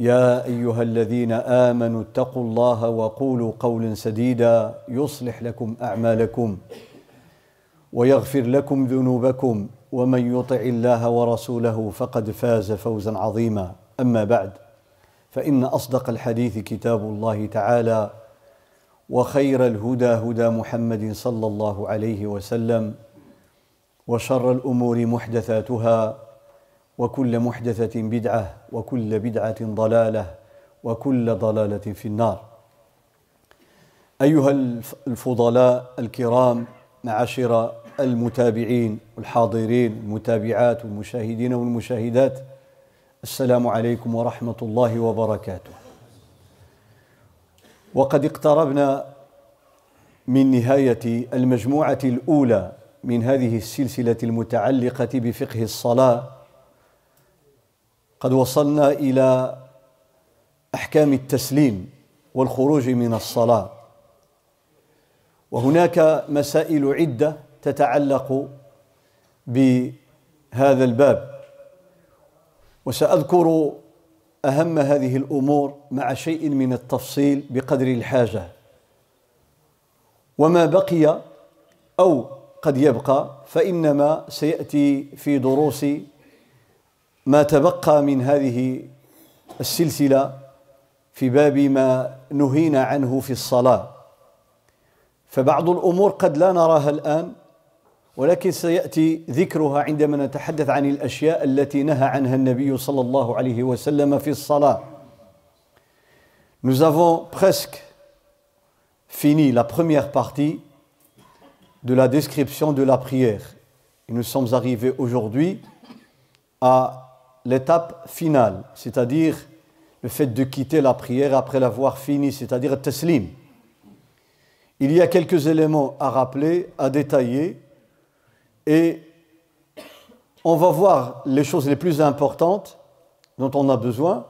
يا ايها الذين امنوا اتقوا الله وقولوا قولا سديدا يصلح لكم اعمالكم ويغفر لكم ذنوبكم ومن يطع الله ورسوله فقد فاز فوزا عظيما اما بعد فان اصدق الحديث كتاب الله تعالى وخير الهدى هدى محمد صلى الله عليه وسلم وشر الامور محدثاتها وكل محدثة بدعة وكل بدعة ضلالة وكل ضلالة في النار. أيها الفضلاء الكرام معاشر المتابعين والحاضرين المتابعات والمشاهدين والمشاهدات السلام عليكم ورحمة الله وبركاته. وقد اقتربنا من نهاية المجموعة الأولى من هذه السلسلة المتعلقة بفقه الصلاة قد وصلنا الى احكام التسليم والخروج من الصلاه وهناك مسائل عده تتعلق بهذا الباب وساذكر اهم هذه الامور مع شيء من التفصيل بقدر الحاجه وما بقي او قد يبقى فانما سياتي في دروس ما تبقى من هذه السلسله في باب ما نهينا عنه في الصلاه فبعض الامور قد لا نراها الان ولكن سياتي ذكرها عندما نتحدث عن الاشياء التي نهى عنها النبي صلى الله عليه وسلم في الصلاه Nous avons presque fini la première partie de la description de la prière. Et nous sommes arrivés aujourd'hui à l'étape finale, c'est-à-dire le fait de quitter la prière après l'avoir finie, c'est-à-dire teslim. Il y a quelques éléments à rappeler, à détailler, et on va voir les choses les plus importantes dont on a besoin.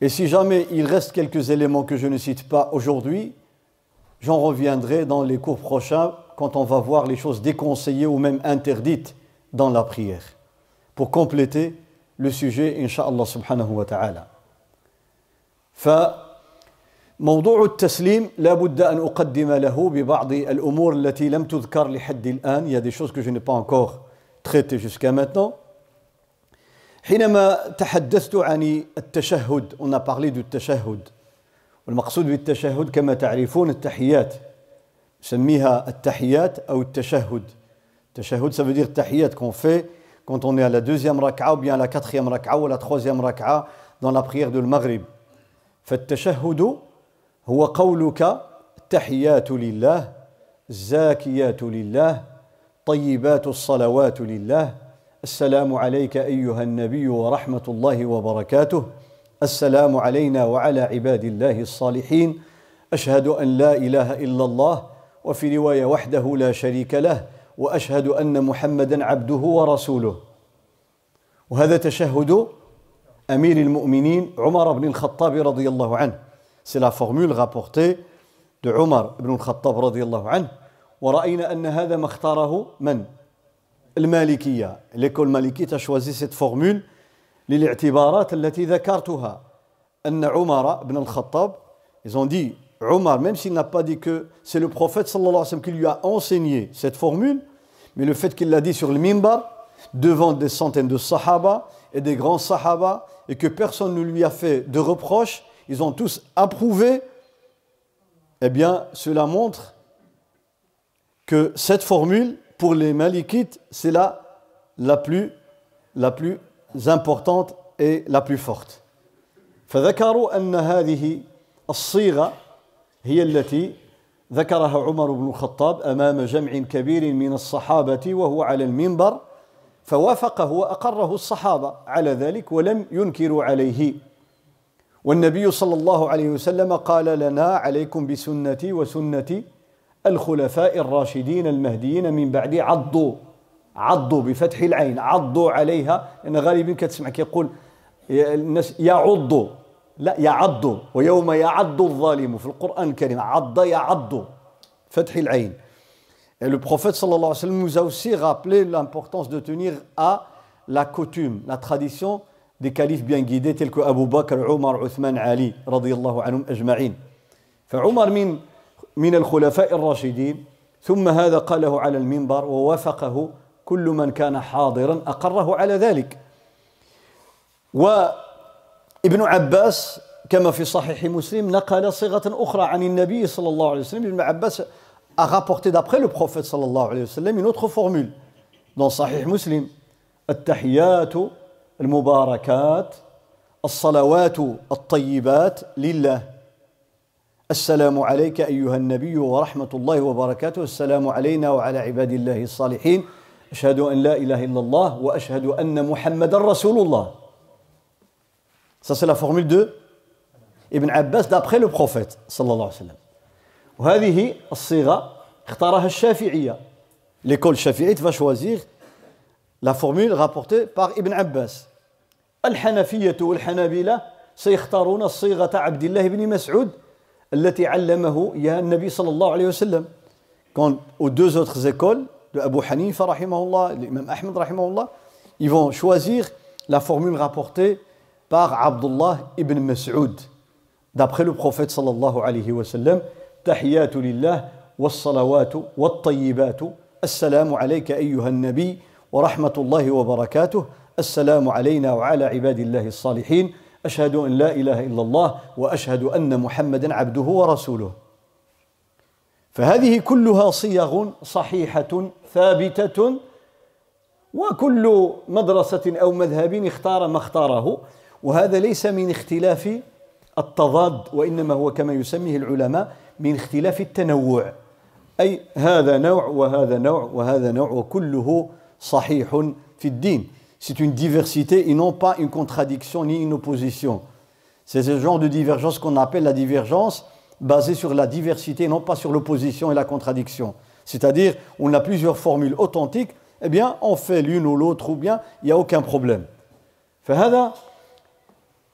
Et si jamais il reste quelques éléments que je ne cite pas aujourd'hui, j'en reviendrai dans les cours prochains quand on va voir les choses déconseillées ou même interdites dans la prière pour compléter le sujet, Inch'Allah subhanahu wa ta'ala. فموضوع التسليم لابد أن أقدم له ببعض الأمور التي لم تذكر لحد الآن il y a des choses que je n'ai pas encore traitées jusqu'à maintenant حينما تحدثت عن التشهد on a parlé du التشهد والمقصود بالتشهد كما تعرفون التحيات نسميها التحيات أو التشهد التشهد ça veut dire التحيات qu'on fait quand on est à la deuxième rak'a ou bien à la quatrième rak'a ou à la troisième rak'a dans la prière du Maghrib. فالتشهد هو قولك التحيات لله الزاكيات لله طيبات الصلوات لله السلام عليك ايها النبي ورحمه الله وبركاته السلام علينا وعلى عباد الله الصالحين اشهد ان لا اله الا الله وفي روايه وحده لا شريك له واشهد ان محمدا عبده ورسوله وهذا تشهد امير المؤمنين عمر بن الخطاب رضي الله عنه سي لا فورمول رابورتي دو عمر بن الخطاب رضي الله عنه ورأينا أن هذا ما اختاره من؟ المالكية ليكول مالكي تشوازي سيت فورمول للاعتبارات التي ذكرتها أن عمر بن الخطاب ils ont dit Omar, même s'il n'a pas dit que c'est le prophète sallallahu alayhi wa sallam qui lui a enseigné cette formule, mais le fait qu'il l'a dit sur le mimbar, devant des centaines de sahaba et des grands sahaba, et que personne ne lui a fait de reproche, ils ont tous approuvé, eh bien, cela montre que cette formule, pour les malikites, c'est la, la, plus, la plus importante et la plus forte. هي التي ذكرها عمر بن الخطاب امام جمع كبير من الصحابه وهو على المنبر فوافقه واقره الصحابه على ذلك ولم ينكروا عليه والنبي صلى الله عليه وسلم قال لنا عليكم بسنتي وسنه الخلفاء الراشدين المهديين من بعد عضوا عضوا بفتح العين عضوا عليها لان غالبا كتسمع كيقول الناس يعضوا لا يعض ويوم يعض الظالم في القرآن الكريم عض يعض فتح العين Et le prophète sallallahu alayhi wa sallam nous a aussi rappelé l'importance de tenir à la coutume, la tradition des califes bien guidés tels que Abu Bakr, Omar, Uthman, Ali radiyallahu anhum ajma'in. Fa Omar min, min al فعمر al-rashidin, thumma hadha qalahu ala al-minbar, wa wafaqahu kullu man kana hadiran, aqarrahu ala ذلك. Wa ابن عباس كما في صحيح مسلم نقل صيغة أخرى عن النبي صلى الله عليه وسلم ابن عباس a rapporté d'après le prophète صلى الله عليه وسلم une autre formule dans صحيح مسلم التحيات المباركات الصلوات الطيبات لله السلام عليك أيها النبي ورحمة الله وبركاته السلام علينا وعلى عباد الله الصالحين أشهد أن لا إله إلا الله وأشهد أن محمدا رسول الله Ça, c'est la formule de Ibn Abbas d'après le prophète, sallallahu alayhi wa sallam. وهذه الصيغة اختارها الشافعية. L'école shafi'ite va choisir la formule rapportée par Ibn Abbas. الحنفية والحنابلة سيختارون صيغة عبد الله بن مسعود التي علمه يا النبي صلى الله عليه وسلم. Quand aux deux autres écoles, de Abu Hanifa, rahimahullah, l'imam Ahmed, rahimahullah, ils vont choisir la formule rapportée par Abdullah ibn Mas'ud. D'après le prophète sallallahu alayhi wa sallam, Tahiyatu lillah, wassalawatu, wattayyibatu, assalamu alayka ayyuha nabi, wa rahmatullahi wa barakatuh, assalamu alayna wa ala ibadillahi salihin, ashhadu an la ilaha illallah, wa ashhadu anna muhammadan abduhu wa rasuluh. فهذه كلها صيغ صحيحة ثابتة وكل مدرسة أو مذهب اختار ما اختاره C'est une diversité et non pas une contradiction ni une opposition. C'est ce genre de divergence qu'on appelle la divergence basée sur la diversité, non pas sur l'opposition et la contradiction. C'est-à-dire, on a plusieurs formules authentiques, eh bien, on fait l'une ou l'autre, ou bien, il n'y a aucun problème. فهذا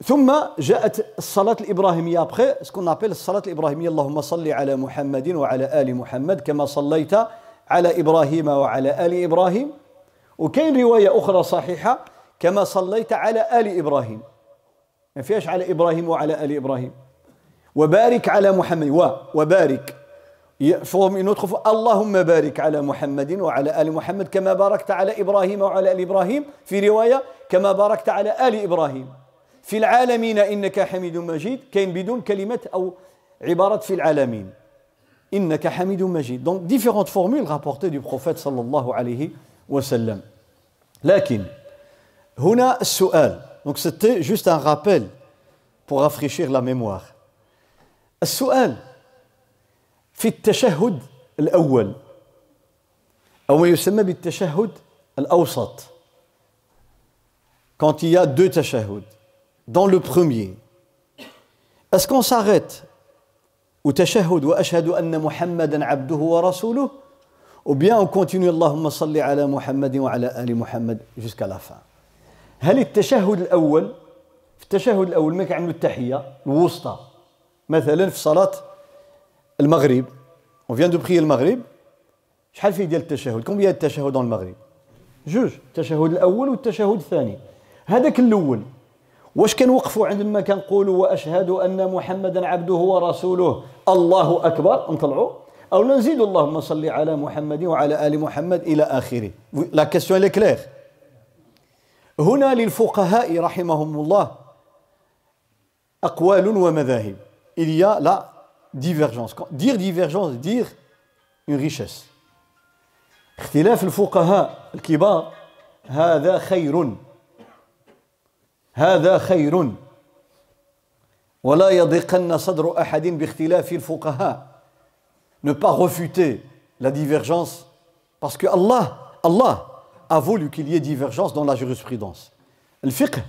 ثم جاءت الصلاة الإبراهيمية أبخي سكون نابل الصلاة الإبراهيمية اللهم صل على محمد وعلى آل محمد كما صليت على إبراهيم وعلى آل إبراهيم وكاين رواية أخرى صحيحة كما صليت على آل إبراهيم ما فيهاش على إبراهيم وعلى آل إبراهيم وبارك على محمد و وبارك فهم تخف اللهم بارك على محمد وعلى آل محمد كما باركت على إبراهيم وعلى آل إبراهيم في رواية كما باركت على آل إبراهيم في العالمين إنك حميد مجيد كاين بدون كلمة أو عبارة في العالمين إنك حميد مجيد دونك ديفيرونت فورمول رابورتي دو بروفيت صلى الله عليه وسلم لكن هنا السؤال دونك سيتي جوست ان غابيل pour rafraîchir la mémoire السؤال في التشهد الأول أو ما يسمى بالتشهد الأوسط quand il y a deux tashahhud dans le premier. Est-ce qu'on s'arrête au tashahhud wa ashhadu anna Muhammadan abduhu wa rasuluh ou bien on continue Allahumma salli ala Muhammad wa ala ali Muhammad jusqu'à la fin. هل التشهد الأول في التشهد الأول ما كيعملوا التحية الوسطى مثلا في صلاة المغرب on vient de prier المغرب شحال فيه ديال التشهد كم التشهد dans المغرب جوج التشهد الأول والتشهد الثاني هذاك الأول واش كنوقفوا عند ما كنقولوا واشهد ان محمدا عبده ورسوله الله اكبر نطلعوا او نزيد اللهم صل على محمد وعلى ال محمد الى اخره لا كيسيون لي كلير هنا للفقهاء رحمهم الله اقوال ومذاهب il y a la divergence dire divergence dire une richesse اختلاف الفقهاء الكبار هذا خير هذا خير ولا يضيقن صدر أحد باختلاف الفقهاء ne pas refuter la divergence parce que Allah Allah a voulu qu'il y ait divergence dans la jurisprudence الفقه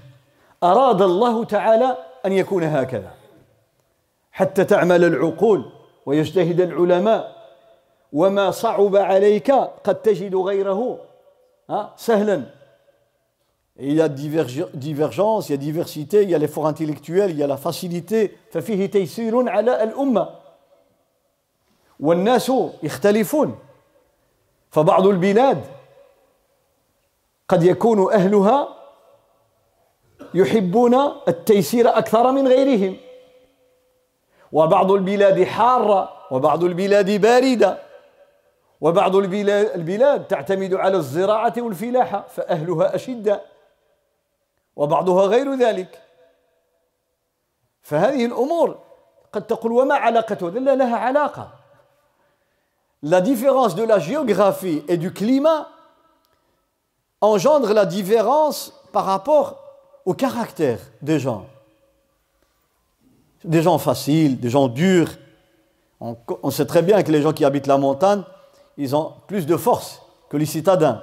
أراد الله تعالى أن يكون هكذا حتى تعمل العقول ويجتهد العلماء وما صعب عليك قد تجد غيره سهلا Et il y a divergence, il y a diversité, il y a l'effort intellectuel, il y a la facilité. ففيه تيسير على الأمة والناس يختلفون فبعض البلاد قد يكون أهلها يحبون التيسير أكثر من غيرهم وبعض البلاد حارة وبعض البلاد باردة وبعض البلاد تعتمد على الزراعة والفلاحة فأهلها أشدة La différence de la géographie et du climat engendre la différence par rapport au caractère des gens. Des gens faciles, des gens durs. On, on sait très bien que les gens qui habitent la montagne, ils ont plus de force que les citadins.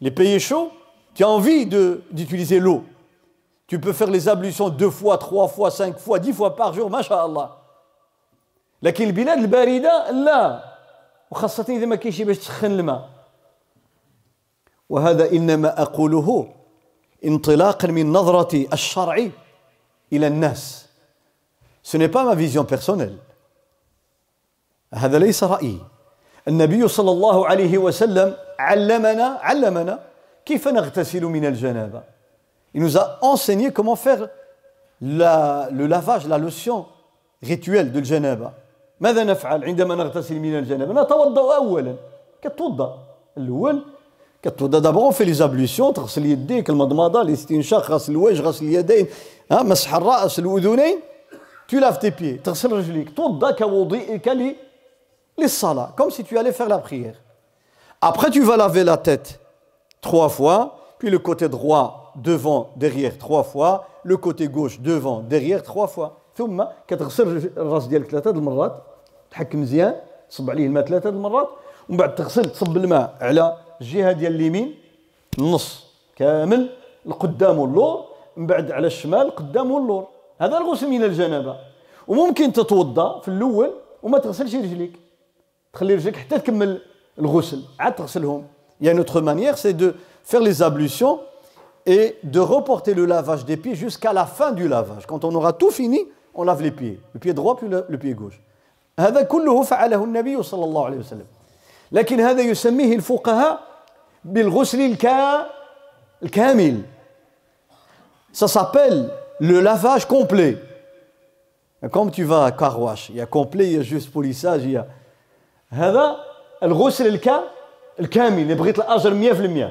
Les pays chauds, tu as envie d'utiliser l'eau. Tu peux faire les ablutions deux fois, trois fois, cinq fois, dix fois par jour, masha'Allah. Mais les pays chauds, non. Surtout si tu n'as pas d'eau pour faire de l'eau. Et c'est ce que je dis. Le départ de la vision de il Shara'a sur gens. Ce n'est pas ma vision personnelle. Ce n'est pas mon avis. Le prophète, sallallahu alayhi wa sallam... علمنا علمنا كيف نغتسل من الجنابة Il nous a enseigné comment faire la, le lavage, la lotion rituelle de الجنابة ماذا نفعل عندما نغتسل من الجنابة نتوضأ أولا كتوضأ الأول كتوضا دابا اون في لي زابليسيون تغسل يديك المضمضه الاستنشاق غسل الوجه غسل اليدين ها مسح الراس الاذنين tu laves tes pieds تغسل رجليك توضا كوضوئك للصلاه كوم سي tu allais faire la prière Après, tu vas laver la tête trois fois, puis le côté droit devant, derrière trois fois, le côté gauche devant, derrière trois fois. ثم كتغسل الراس ديالك ثلاثه المرات تحك مزيان تصب عليه الماء ثلاثه المرات ومن بعد تغسل تصب الماء على الجهه ديال اليمين النص كامل القدام واللور من بعد على الشمال القدام واللور هذا الغسل من الجنابه وممكن تتوضا في الاول وما تغسلش رجليك تخلي رجليك حتى تكمل Il y a une autre manière, c'est de faire les ablutions et de reporter le lavage des pieds jusqu'à la fin du lavage. Quand on aura tout fini, on lave les pieds. Le pied droit puis le, pied gauche. ça s'appelle le lavage complet comme tu vas à Carwash il y a complet il y a juste polissage il y a الغسل الكامل اللي بغيت الاجر 100%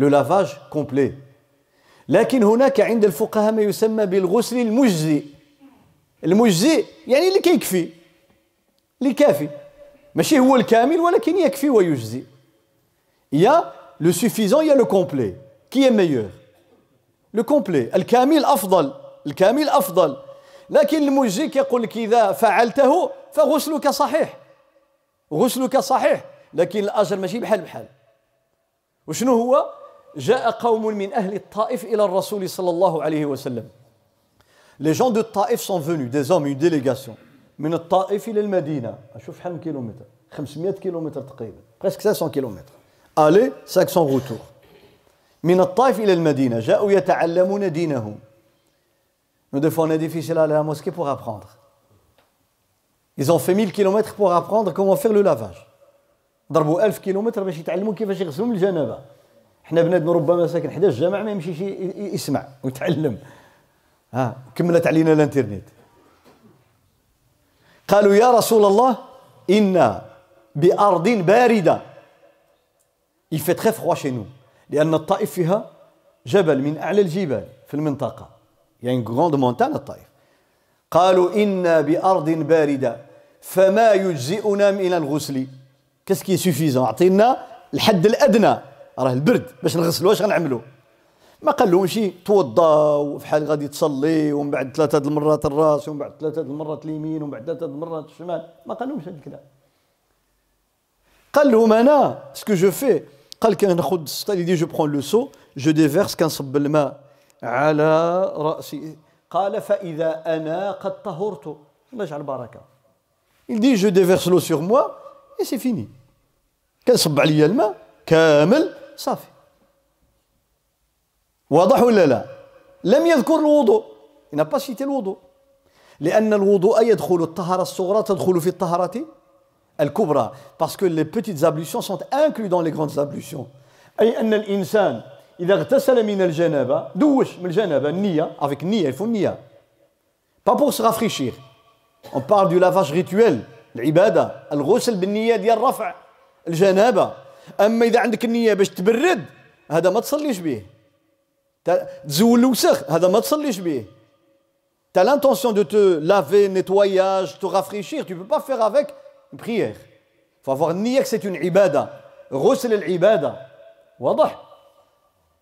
لو لافاج كومبلي لكن هناك عند الفقهاء ما يسمى بالغسل المجزي المجزي يعني اللي كيكفي اللي كافي ماشي هو الكامل ولكن يكفي ويجزي يا لو سوفيزون يا لو كومبلي كي ميور لو كومبلي الكامل افضل الكامل افضل لكن المجزي كيقول لك اذا فعلته فغسلك صحيح غسلك صحيح لكن الأجر ماشي بحال بحال وشنو هو جاء قوم من أهل الطائف إلى الرسول صلى الله عليه وسلم Les gens de Taif sont venus, des hommes, une délégation. من الطائف إلى المدينة أشوف شحال من كيلومتر 500 كيلومتر تقريبا presque 500 كيلومتر aller 500 retour من الطائف إلى المدينة جاءوا يتعلمون دينهم نو دي فون ديفيسيل على difficile à aller la mosquée pour apprendre Ils ont fait 1000 km pour apprendre comment faire le lavage. ضربوا 1000 km باش يتعلموا كيفاش يغسلوا من الجنابه حنا بنادم ربما ساكن حدا الجامع ما يمشيش يسمع ويتعلم ها كملت علينا الانترنت قالوا يا رسول الله إنا بأرض باردة يفي تخي فخوا froid chez لأن الطائف فيها جبل من أعلى الجبال في المنطقة. يعني y مونتان الطائف. قالوا إنا بأرض باردة فما يجزئنا من الغسل كاسكي سوفيزون عطينا الحد الأدنى راه البرد باش نغسلوا واش غنعملوا ما قال لهمش توضا وفي حال غادي تصلي ومن بعد ثلاثه المرات الراس ومن بعد ثلاثه المرات اليمين ومن بعد ثلاثه المرات الشمال ما قال لهمش هذا الكلام قال لهم انا سكو جو في قال كناخذ السطا اللي دي جو برون لو سو جو ديفيرس كنصب الماء على راسي قال فإذا أنا قد طهرت الله يجعل بركة Il dit je déverse l'eau sur moi et c'est fini. كنصب عليا الماء كامل صافي. واضح ولا لا؟ لم يذكر الوضوء. Il n'a pas cité الوضوء. لأن الوضوء يدخل الطهارة الصغرى تدخل في الطهارة الكبرى. Parce que les petites ablutions sont incluses dans les grandes ablutions. أي أن الإنسان اذا اغتسل من الجنابه دوش من الجنابه النيه افيك النيه الفو النيه با بور سو رافريشير اون بار دو لافاج ريتويل العباده الغسل بالنيه ديال رفع الجنابه اما اذا عندك النيه باش تبرد هذا ما تصليش به تزول الوسخ هذا ما تصليش به تا لانتونسيون دو تو لافي نيتواياج تو te تو بو با peux افيك faire avec une prière. Il faut avoir nier que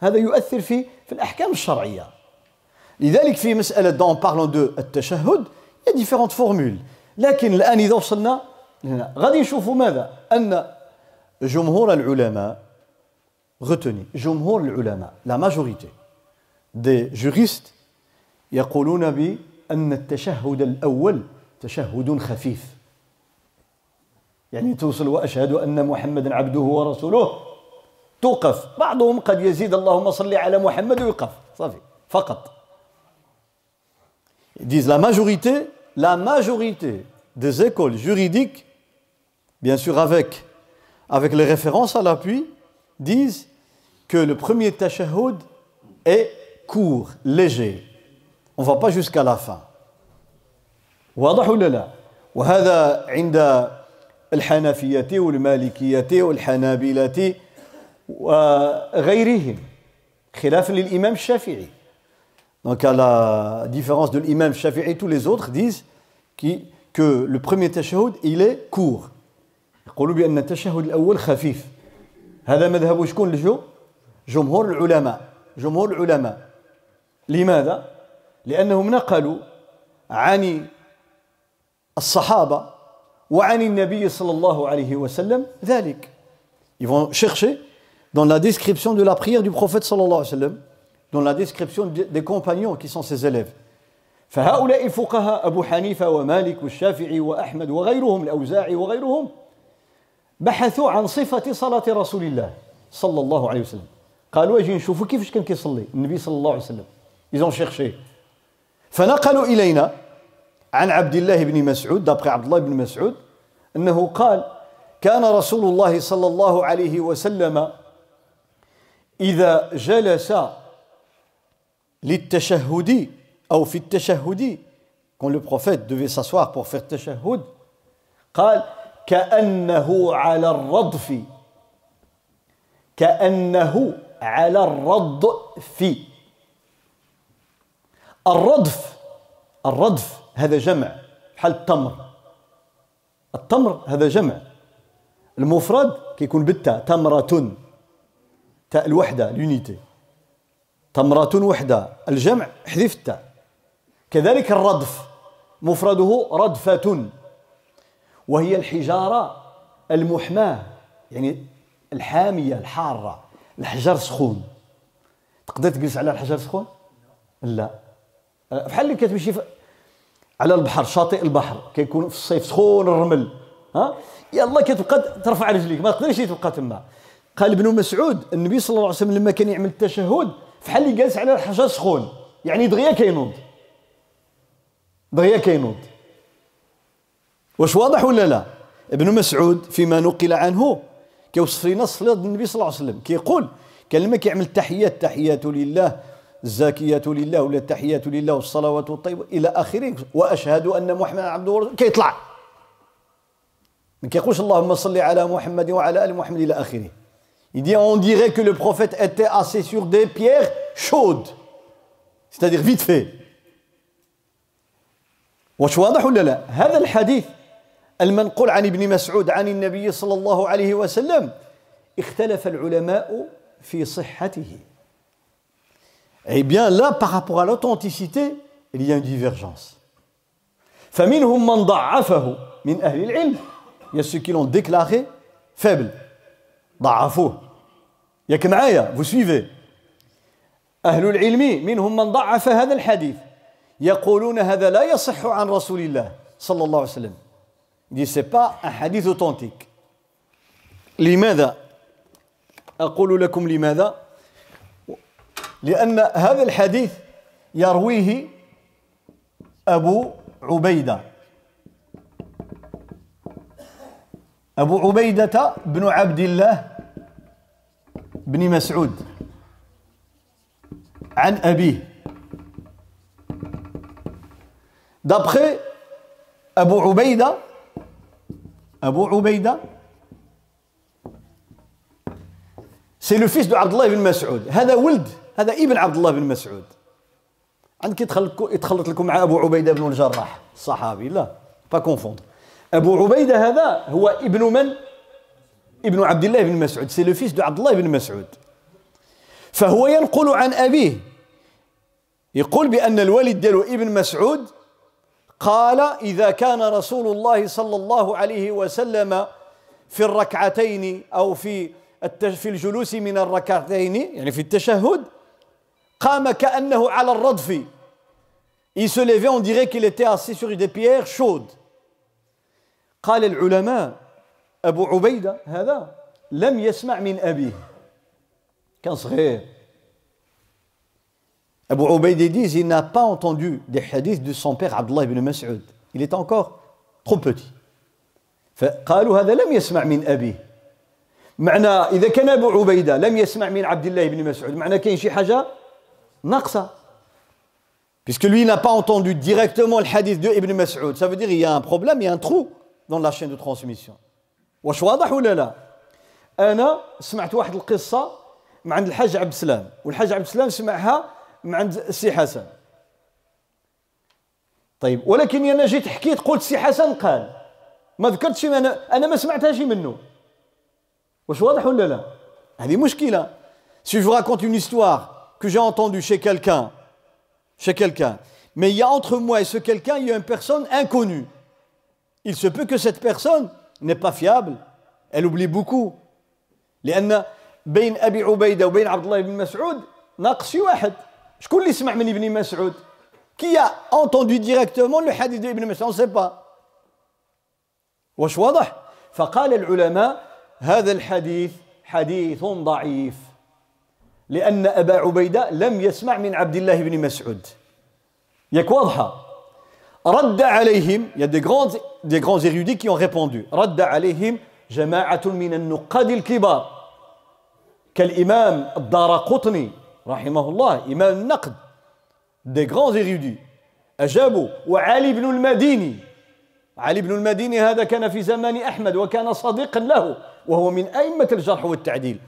هذا يؤثر في في الاحكام الشرعيه لذلك في مساله دون بارلون دو التشهد يا ديفيرونت فورمول لكن الان اذا وصلنا هنا غادي نشوفوا ماذا ان جمهور العلماء غتني جمهور العلماء لا ماجوريتي دي جوريست يقولون بان التشهد الاول تشهد خفيف يعني توصل واشهد ان محمدا عبده ورسوله بعضهم قد يزيد اللهم على محمد ويقف صافي فقط Ils disent la majorité, la majorité des écoles juridiques, bien sûr avec, avec les références à l'appui, disent que le premier tashahhud est court, léger. On ne va pas jusqu'à la fin. واضح ولا لا؟ وهذا عند الحنفية والمالكية hanabilati وغيرهم خلافا للإمام الشافعي دونك على ديفيرونس دو الامام الشافعي تو لي زوتر ديز كي كو لو بروميير تشهد الى كور يقولوا بأن التشهد الأول خفيف. هذا مذهب شكون لجو جمهور العلماء. جمهور العلماء. لماذا؟ لأنهم نقلوا عن الصحابة وعن النبي صلى الله عليه وسلم ذلك. Ils vont chercher dans la description de la prière du prophète sallallahu alayhi wa sallam, dans la description des compagnons qui sont ses élèves. فهؤلاء الفقهاء أبو حنيفة ومالك والشافعي وأحمد وغيرهم الأوزاعي وغيرهم بحثوا عن صفة صلاة رسول الله صلى الله عليه وسلم قالوا أجي نشوفوا كيفاش كان كيصلي النبي صلى الله عليه وسلم ils ont فنقلوا إلينا عن عبد الله بن مسعود دابق عبد الله بن مسعود أنه قال كان رسول الله صلى الله عليه وسلم إذا جلس للتشهد أو في التشهد quand le prophète devait s'asseoir pour faire التشهد قال كأنه على الرضف كأنه على الرضف الرضف الرضف هذا جمع بحال التمر التمر هذا جمع المفرد كيكون بالتاء تمرة تاء الوحدة لونيتي تمرة وحدة الجمع حذف التاء كذلك الردف مفرده ردفة وهي الحجارة المحماة يعني الحامية الحارة الحجر سخون تقدر تجلس على الحجر سخون؟ لا بحال اللي كتمشي على البحر شاطئ البحر كيكون في الصيف سخون الرمل ها يلا كتبقى ترفع رجليك ما تقدرش تبقى تما قال ابن مسعود النبي صلى الله عليه وسلم لما كان يعمل التشهد فحال اللي جالس على الحجر سخون يعني دغيا كينوض دغيا كينوض واش واضح ولا لا ابن مسعود فيما نقل عنه كيوصف لنا صلاه النبي صلى الله عليه وسلم كيقول كان لما كيعمل التحيات التحيات لله الزاكيات لله ولا التحيات لله والصلوات الطيبه إلى آخره وأشهد أن محمدا عبده الله كيطلع ما كيقولش اللهم صل على محمد وعلى آل محمد إلى آخره Il dit, on dirait que le prophète était assis sur des pierres chaudes. C'est-à-dire vite fait. واش واضح ولا لا؟ هذا الحديث المنقول عن ابن مسعود عن النبي صلى الله عليه وسلم اختلف العلماء في صحته. Eh bien là, par rapport à l'authenticité, il y a une divergence. فمنهم من ضعفه من أهل العلم. Il y a ceux qui l'ont déclaré faible. ضعفوه ياك معايا فو وسيفي أهل العلم منهم من ضعف هذا الحديث يقولون هذا لا يصح عن رسول الله صلى الله عليه وسلم دي سي با حديث اوتنتيك لماذا أقول لكم لماذا لأن هذا الحديث يرويه أبو عبيدة أبو عبيدة بن عبد الله بن مسعود عن أبيه دابخي أبو عبيدة أبو عبيدة سي لو فيس دو عبد الله بن مسعود هذا ولد هذا ابن عبد الله بن مسعود. عندك يتخلط لكم مع ابو عبيده بن الجراح الصحابي لا با كونفوندر ابو عبيده هذا هو ابن من؟ ابن عبد الله بن مسعود سي لو فيس دو عبد الله بن مسعود فهو ينقل عن أبيه يقول بأن الوالد ديالو ابن مسعود قال إذا كان رسول الله صلى الله عليه وسلم في الركعتين أو في في الجلوس من الركعتين يعني في التشهد قام كأنه على الردف Il se levait, on dirait qu'il était assis sur des pierres chaudes. قال العلماء أبو عبيدة هذا لم يسمع من أبيه كان صغير Abu Ubayd dit il n'a pas entendu des hadiths de son père Abdullah ibn Mas'ud. Il est encore trop petit. فقالوا هذا لم يسمع من أبيه معنى إذا كان أبو عبيدة لم يسمع من عبد الله بن مسعود معنى كاين شي حاجة ناقصة Puisque lui n'a pas entendu directement le hadith de Ibn Mas'ud, ça veut dire il y a un problème, il y a un trou dans la chaîne de transmission. واش واضح ولا لا انا سمعت واحد القصه من عند الحاج عبد السلام والحاج عبد السلام سمعها من عند السي حسن طيب ولكن انا جيت حكيت قلت سي حسن قال ما ذكرتش انا انا ما سمعتهاش منه واش واضح ولا لا هذه مشكله si je راكونت raconte une histoire que j'ai شي chez quelqu'un chez quelqu'un mais il y a entre moi et ce quelqu'un il y a une personne inconnue il se peut que cette personne n'est pas fiable, elle oublie beaucoup. لأن بين أبي عبيدة وبين عبد الله بن مسعود ناقص شي واحد شكون اللي سمع من ابن مسعود كي أونتوندي ديريكتومون لو حديث دي ابن مسعود Mas'ud واش واضح فقال العلماء هذا الحديث حديث ضعيف لأن أبا عبيدة لم يسمع من عبد الله بن مسعود ياك واضحة رد عليهم يا دي غراند دي غراند ايريدي كي اون ريبوندو رد عليهم جماعه من النقاد الكبار كالامام الدار قطني رحمه الله امام النقد دي غراند ايريدي اجابوا وعلي بن المديني علي بن المديني هذا كان في زمان احمد وكان صديقا له وهو من ائمه الجرح والتعديل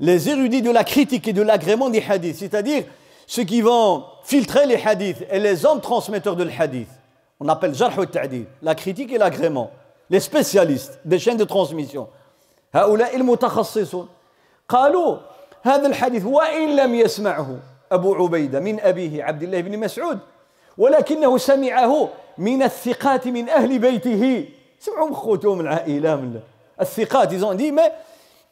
لي érudits دو لا critique دو de دي حديث hadiths c'est-à-dire ceux qui vont filtrer les hadiths et les hommes transmetteurs de les On appelle jarh et ta'dil, la critique et l'agrément. Les spécialistes des chaînes de transmission. هؤلاء المتخصصون قالوا هذا الحديث وإن لم يسمعه أبو عبيدة من أبيه عبد الله بن مسعود ولكنه سمعه من الثقات من أهل بيته سمعهم خوتهم العائلة من الثقات ils ont dit mais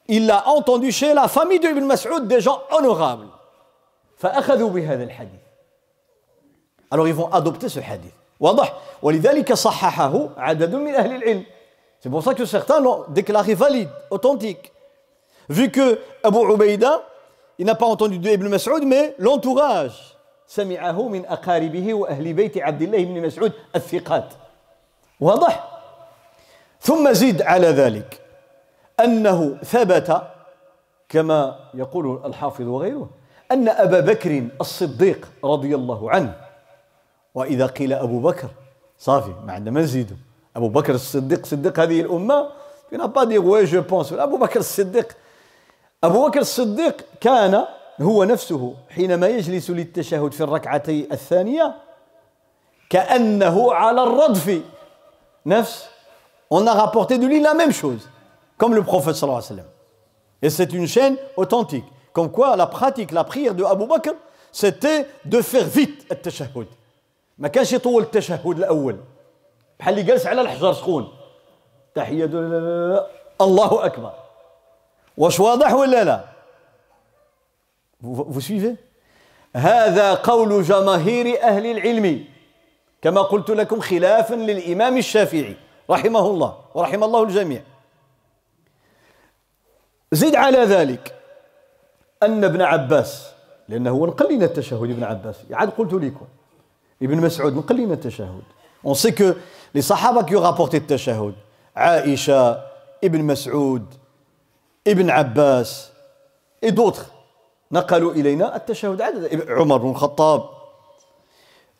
il l'a entendu chez la famille de Ibn Mas'ud des gens honorables فأخذوا بهذا الحديث alors ils vont adopter ce hadith واضح ولذلك صححه عدد من أهل العلم C'est pour ça que certains l'ont déclaré valide, authentique. Vu que Abu Ubaïda, il n'a pas entendu de Ibn Mas'ud, mais l'entourage. سمعه من أقاربه وأهل بيت عبد الله بن مسعود الثقات واضح؟ ثم زد على ذلك أنه ثبت كما يقول الحافظ وغيره أن أبا بكر الصديق رضي الله عنه واذا قيل ابو بكر صافي ما عندنا ما نزيدو ابو بكر الصديق صديق هذه الامه في با دي وي جو بونس ابو بكر الصديق ابو بكر الصديق كان هو نفسه حينما يجلس للتشهد في الركعتي الثانيه كانه على الردف نفس on a rapporté de lui la même chose comme le prophète صلى الله عليه وسلم et c'est une chaîne authentique comme quoi la pratique la prière de Abu Bakr c'était de faire vite التشهد ما كانش يطول التشهد الاول بحال اللي جالس على الحجر سخون تحيه الله اكبر واش واضح ولا لا vous هذا قول جماهير اهل العلم كما قلت لكم خلافا للامام الشافعي رحمه الله ورحم الله الجميع زد على ذلك ان ابن عباس لانه هو نقل لنا التشهد ابن عباس عاد قلت لكم Ibn Mas'ud, on sait que les Sahaba لي صحابه rapporté le tashahud, Aïcha, Ibn Mas'ud, Ibn Abbas et d'autres, نقلوا إلينا التشهد عدد عمر بن الخطاب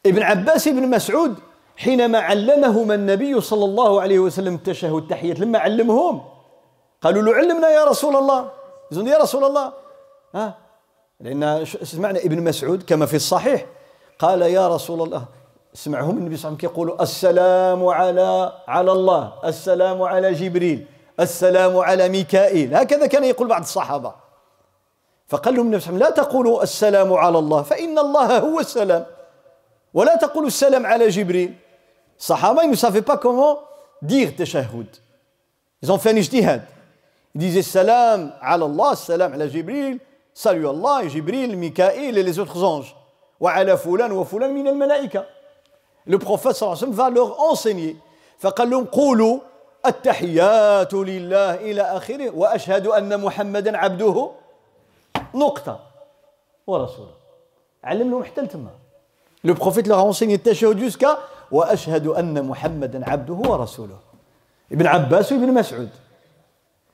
ابن عباس ابن مسعود حينما علمهما النبي صلى الله عليه وسلم التشهد تحية لما علمهم قالوا له علمنا يا رسول الله يا رسول الله ها لأن سمعنا ابن مسعود كما في الصحيح قال يا رسول الله سمعهم النبي صلى الله عليه وسلم كيقولوا السلام على على الله السلام على جبريل السلام على ميكائيل هكذا كان يقول بعض الصحابة فقال لهم النبي صلى الله عليه وسلم لا تقولوا السلام على الله فإن الله هو السلام ولا تقولوا السلام على جبريل الصحابة ils ne savaient pas comment dire تشهد ils ont fait un ijtihad ils disaient على الله السلام على جبريل salut Allah جبريل ميكائيل et les autres anges وعلى فلان وفلان من الملائكة لو prophète صلى الله عليه sallam va فقال لهم قولوا التحيات لله إلى آخره وأشهد أن محمدا عبده نقطة ورسوله علم لهم حتى تما لو prophète leur التشهد جوسكا وأشهد أن محمدا عبده ورسوله ابن عباس وابن مسعود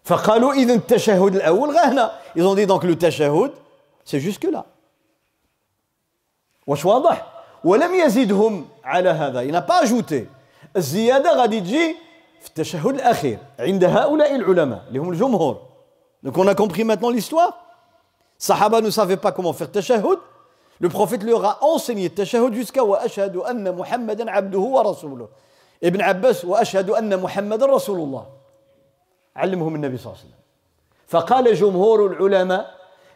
فقالوا إذا التشهد الأول غهنا Ils دي دونك لو تشهد سي جوسكو jusque واش واضح ولم يزدهم على هذا ينا با اجوتي الزياده غادي تجي في التشهد الاخير عند هؤلاء العلماء اللي هم الجمهور دونك اون كومبري ماتنون ليستوار الصحابه نو سافي با كومون فير التشهد لو بروفيت لو غا اونسيني التشهد جوسكا واشهد ان محمدا عبده ورسوله ابن عباس واشهد ان محمدا رسول الله علمهم النبي صلى الله عليه وسلم فقال جمهور العلماء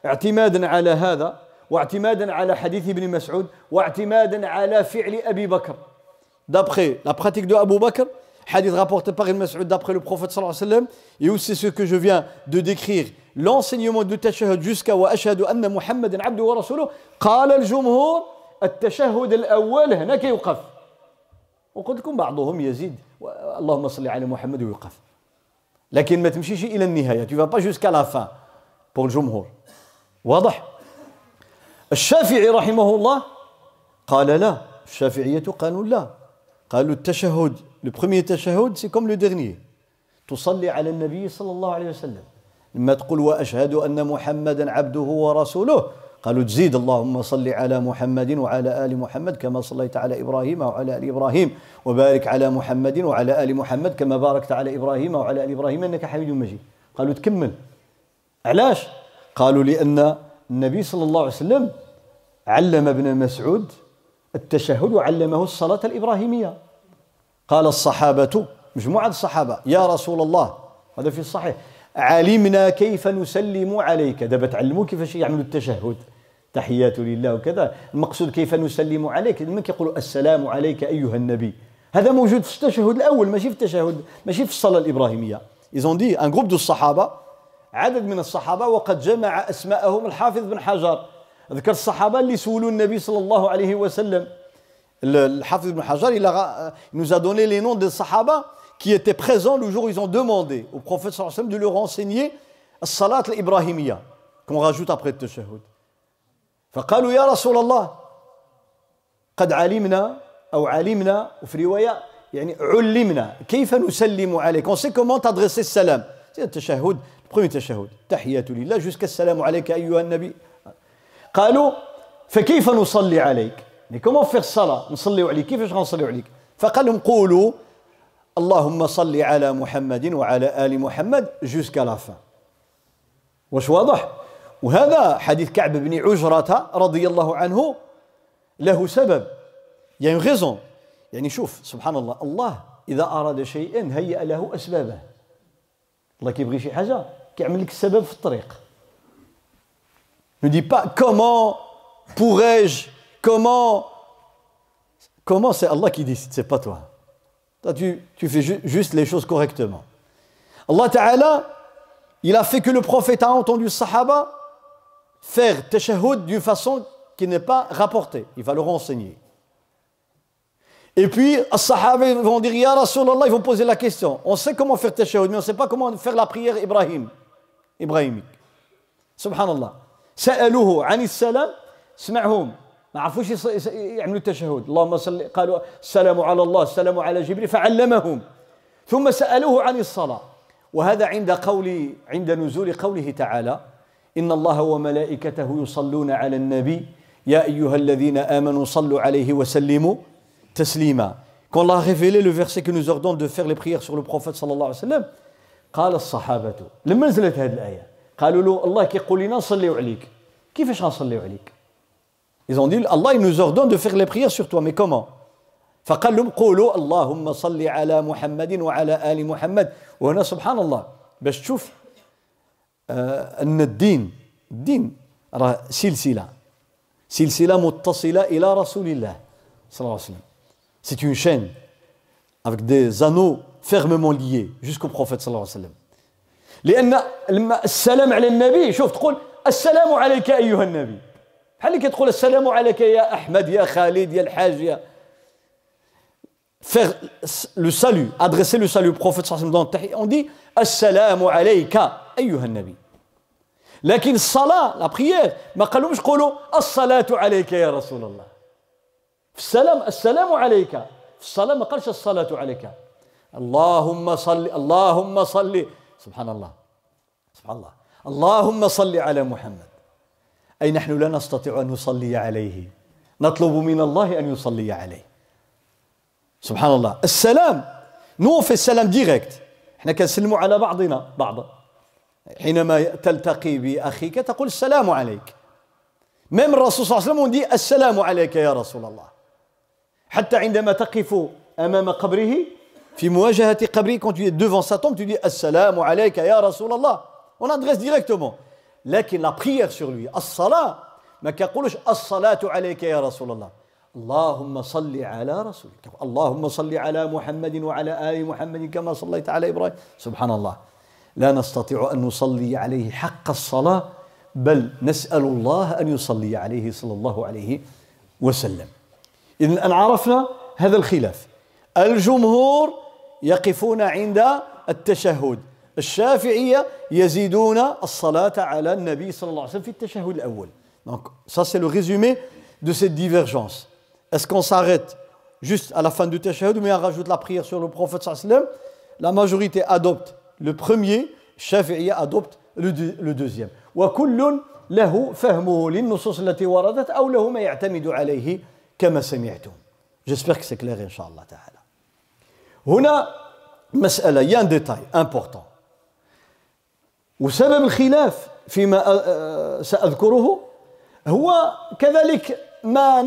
اعتمادا على هذا واعتمادا على حديث ابن مسعود واعتمادا على فعل ابي بكر دابخي لا براتيك دو ابو بكر حديث رابورتي بار ابن مسعود دابخي لو بروفيت صلى الله عليه وسلم اي سي سو كو جو فيان دو ديكخيغ لونسيونمون دو تشهد جوسكا واشهد ان محمدا عبده ورسوله قال الجمهور التشهد الاول هنا كيوقف وقلت لكم بعضهم يزيد اللهم صل على محمد ويوقف لكن ما تمشيش الى النهايه تو فا با جوسكا لا فان بور الجمهور واضح الشافعي رحمه الله قال لا الشافعية قالوا لا قالوا التشهد لو بروميي تشهد سي كوم لو ديرنيي تصلي على النبي صلى الله عليه وسلم لما تقول واشهد ان محمدا عبده ورسوله قالوا تزيد اللهم صل على محمد وعلى ال محمد كما صليت على ابراهيم وعلى ال ابراهيم وبارك على محمد وعلى ال محمد كما باركت على ابراهيم وعلى ال ابراهيم انك حميد مجيد قالوا تكمل علاش قالوا لان النبي صلى الله عليه وسلم علم ابن مسعود التشهد وعلمه الصلاة الإبراهيمية قال الصحابة مجموعة الصحابة يا رسول الله هذا في الصحيح علمنا كيف نسلم عليك دابا تعلموا كيفاش يعملوا التشهد تحيات لله وكذا المقصود كيف نسلم عليك لما كيقولوا السلام عليك أيها النبي هذا موجود في التشهد الأول ماشي في التشهد ماشي في الصلاة الإبراهيمية Ils ont dit, un groupe de Sahaba, عدد من الصحابة وقد جمع أسماءهم الحافظ بن حجر ذكر الصحابة اللي سولوا النبي صلى الله عليه وسلم الحافظ بن حجر il, a, il nous a donné les noms des Sahaba qui étaient présents le jour où ils ont demandé au prophète sallallahu alayhi wa sallam de leur enseigner الصلاة الإبراهيمية qu'on rajoute après le tashahhud فقالوا يا رسول الله قد علمنا أو علمنا وفي رواية يعني علمنا كيف نسلم عليك on sait comment adresser السلام c'est le tashahhud premier tashahhud, tahiyatu lillah jusqu'à salam alayka ayyuha nabi. قالوا فكيف نصلي عليك؟ يعني كومون فيغ الصلاة نصلي عليك كيفاش غنصلي عليك؟ فقال لهم قولوا اللهم صل على محمد وعلى آل محمد جوسكا لا فان واش واضح؟ وهذا حديث كعب بن عجرة رضي الله عنه له سبب يعني غيزون يعني شوف سبحان الله الله إذا أراد شيئا هيأ له أسبابه الله كيبغي شي حاجة Ne dis pas comment pourrais-je, comment. Comment c'est Allah qui décide, c'est pas toi. tu, fais juste les choses correctement. Allah Ta'ala, il a fait que le prophète a entendu Sahaba faire tashahhud d'une façon qui n'est pas rapportée. Il va le renseigner. Et puis, les Sahaba vont dire Ya Rasulallah, ils vont poser la question. On sait comment faire tashahhud, mais on ne sait pas comment faire la prière Ibrahim. إبراهيم سبحان الله سألوه عن السلام سمعهم ما عرفوش يعملوا التشهد اللهم صل قالوا السلام على الله السلام على جبريل فعلمهم ثم سألوه عن الصلاة وهذا عند قول عند نزول قوله تعالى إن الله وملائكته يصلون على النبي يا أيها الذين آمنوا صلوا عليه وسلموا تسليما Quand Allah a révélé le verset que nous ordonne de faire les prières sur le prophète sallallahu alayhi wa sallam, قال الصحابة لما نزلت هذه الآية قالوا له الله كيقول لنا نصليو عليك كيفاش غنصليو عليك Ils ont dit Allah il nous ordonne de faire les prières sur toi mais comment فقال لهم قولوا اللهم صل على محمد وعلى آل محمد وهنا سبحان الله باش تشوف آه، أن الدين الدين راه سلسلة سلسلة متصلة إلى رسول الله صلى الله عليه وسلم سيت اون شين avec des anneaux فيرمومون ليي جوسكو بروفيت صلى الله عليه وسلم لان لما السلام على النبي شوف تقول السلام عليك ايها النبي بحال اللي كتقول السلام عليك يا احمد يا خالد يا الحاج يا لو سالو faire لو سالو بروفيت صلى الله عليه وسلم dans اون دي السلام عليك ايها النبي لكن الصلاة لا بريير ما قالوش قولوا الصلاة عليك يا رسول الله. في السلام السلام عليك في الصلاة ما قالش الصلاة عليك اللهم صل اللهم صل سبحان الله سبحان الله اللهم صل على محمد أي نحن لا نستطيع أن نصلي عليه نطلب من الله أن يصلي عليه سبحان الله السلام نو في السلام ديريكت احنا كنسلموا على بعضنا بعض حينما تلتقي بأخيك تقول السلام عليك ميم الرسول صلى الله عليه وسلم دي السلام عليك يا رسول الله حتى عندما تقف أمام قبره في مواجهة قبري كنت tu devant sa tombe tu dis السلام عليك يا رسول الله on adresse directement لكن la prière sur lui الصلاة ما كيقولوش الصلاة عليك يا رسول الله اللهم صل على رسولك اللهم صل على محمد وعلى آل محمد كما صليت على إبراهيم سبحان الله لا نستطيع أن نصلي عليه حق الصلاة بل نسأل الله أن يصلي عليه صلى الله عليه وسلم إذن أن عرفنا هذا الخلاف الجمهور يقفون عند التشهد الشافعية يزيدون الصلاة على النبي صلى الله عليه وسلم في التشهد الأول Donc ça c'est le résumé de cette divergence. Est-ce qu'on s'arrête juste à la fin du tashahhud mais on rajoute la prière sur le prophète sallallahu alayhi wa sallam La majorité adopte le premier, Shafi'iyya adopte le, le deuxième. وكل له فهمه للنصوص التي وردت أو له ما يعتمد عليه كما سمعتم. J'espère que c'est clair, inshallah Ta'ala. il y a un détail important Vous هو كذلك ما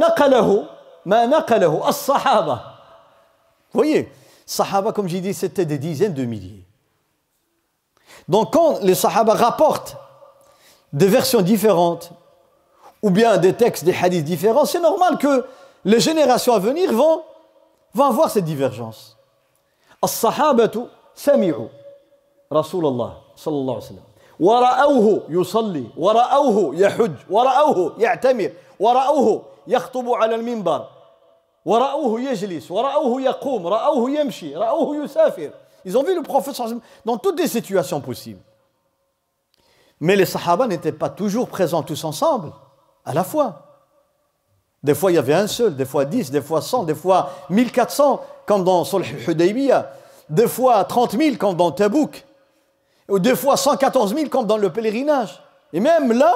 voyez Sahaba, comme j'ai dit, c'était des dizaines de milliers. Donc quand les Sahaba rapportent des versions différentes, ou bien des textes, des hadiths différents, c'est normal que les générations à venir vont, vont avoir cette divergence as Céphaltes sembou, Rasoul Allah صلى الله عليه وسلم, verraouhu, yu celi, verraouhu, yahuj, verraouhu, yagtemir, verraouhu, yahctubu, al minbar, verraouhu, yejlis, verraouhu, yaqoum, verraouhu, yemshi, verraouhu, yusafir. Ils ont vu le prophète dans toutes les situations possibles. Mais les Sahaba n'étaient pas toujours présents tous ensemble à la fois. Des fois il y avait un seul, des fois dix, des fois cent, des fois mille quatre cents comme dans Sulh Hudaybiyah, deux fois 30 000 comme dans Tabouk, ou deux fois 114 000 comme dans le pèlerinage. Et même là,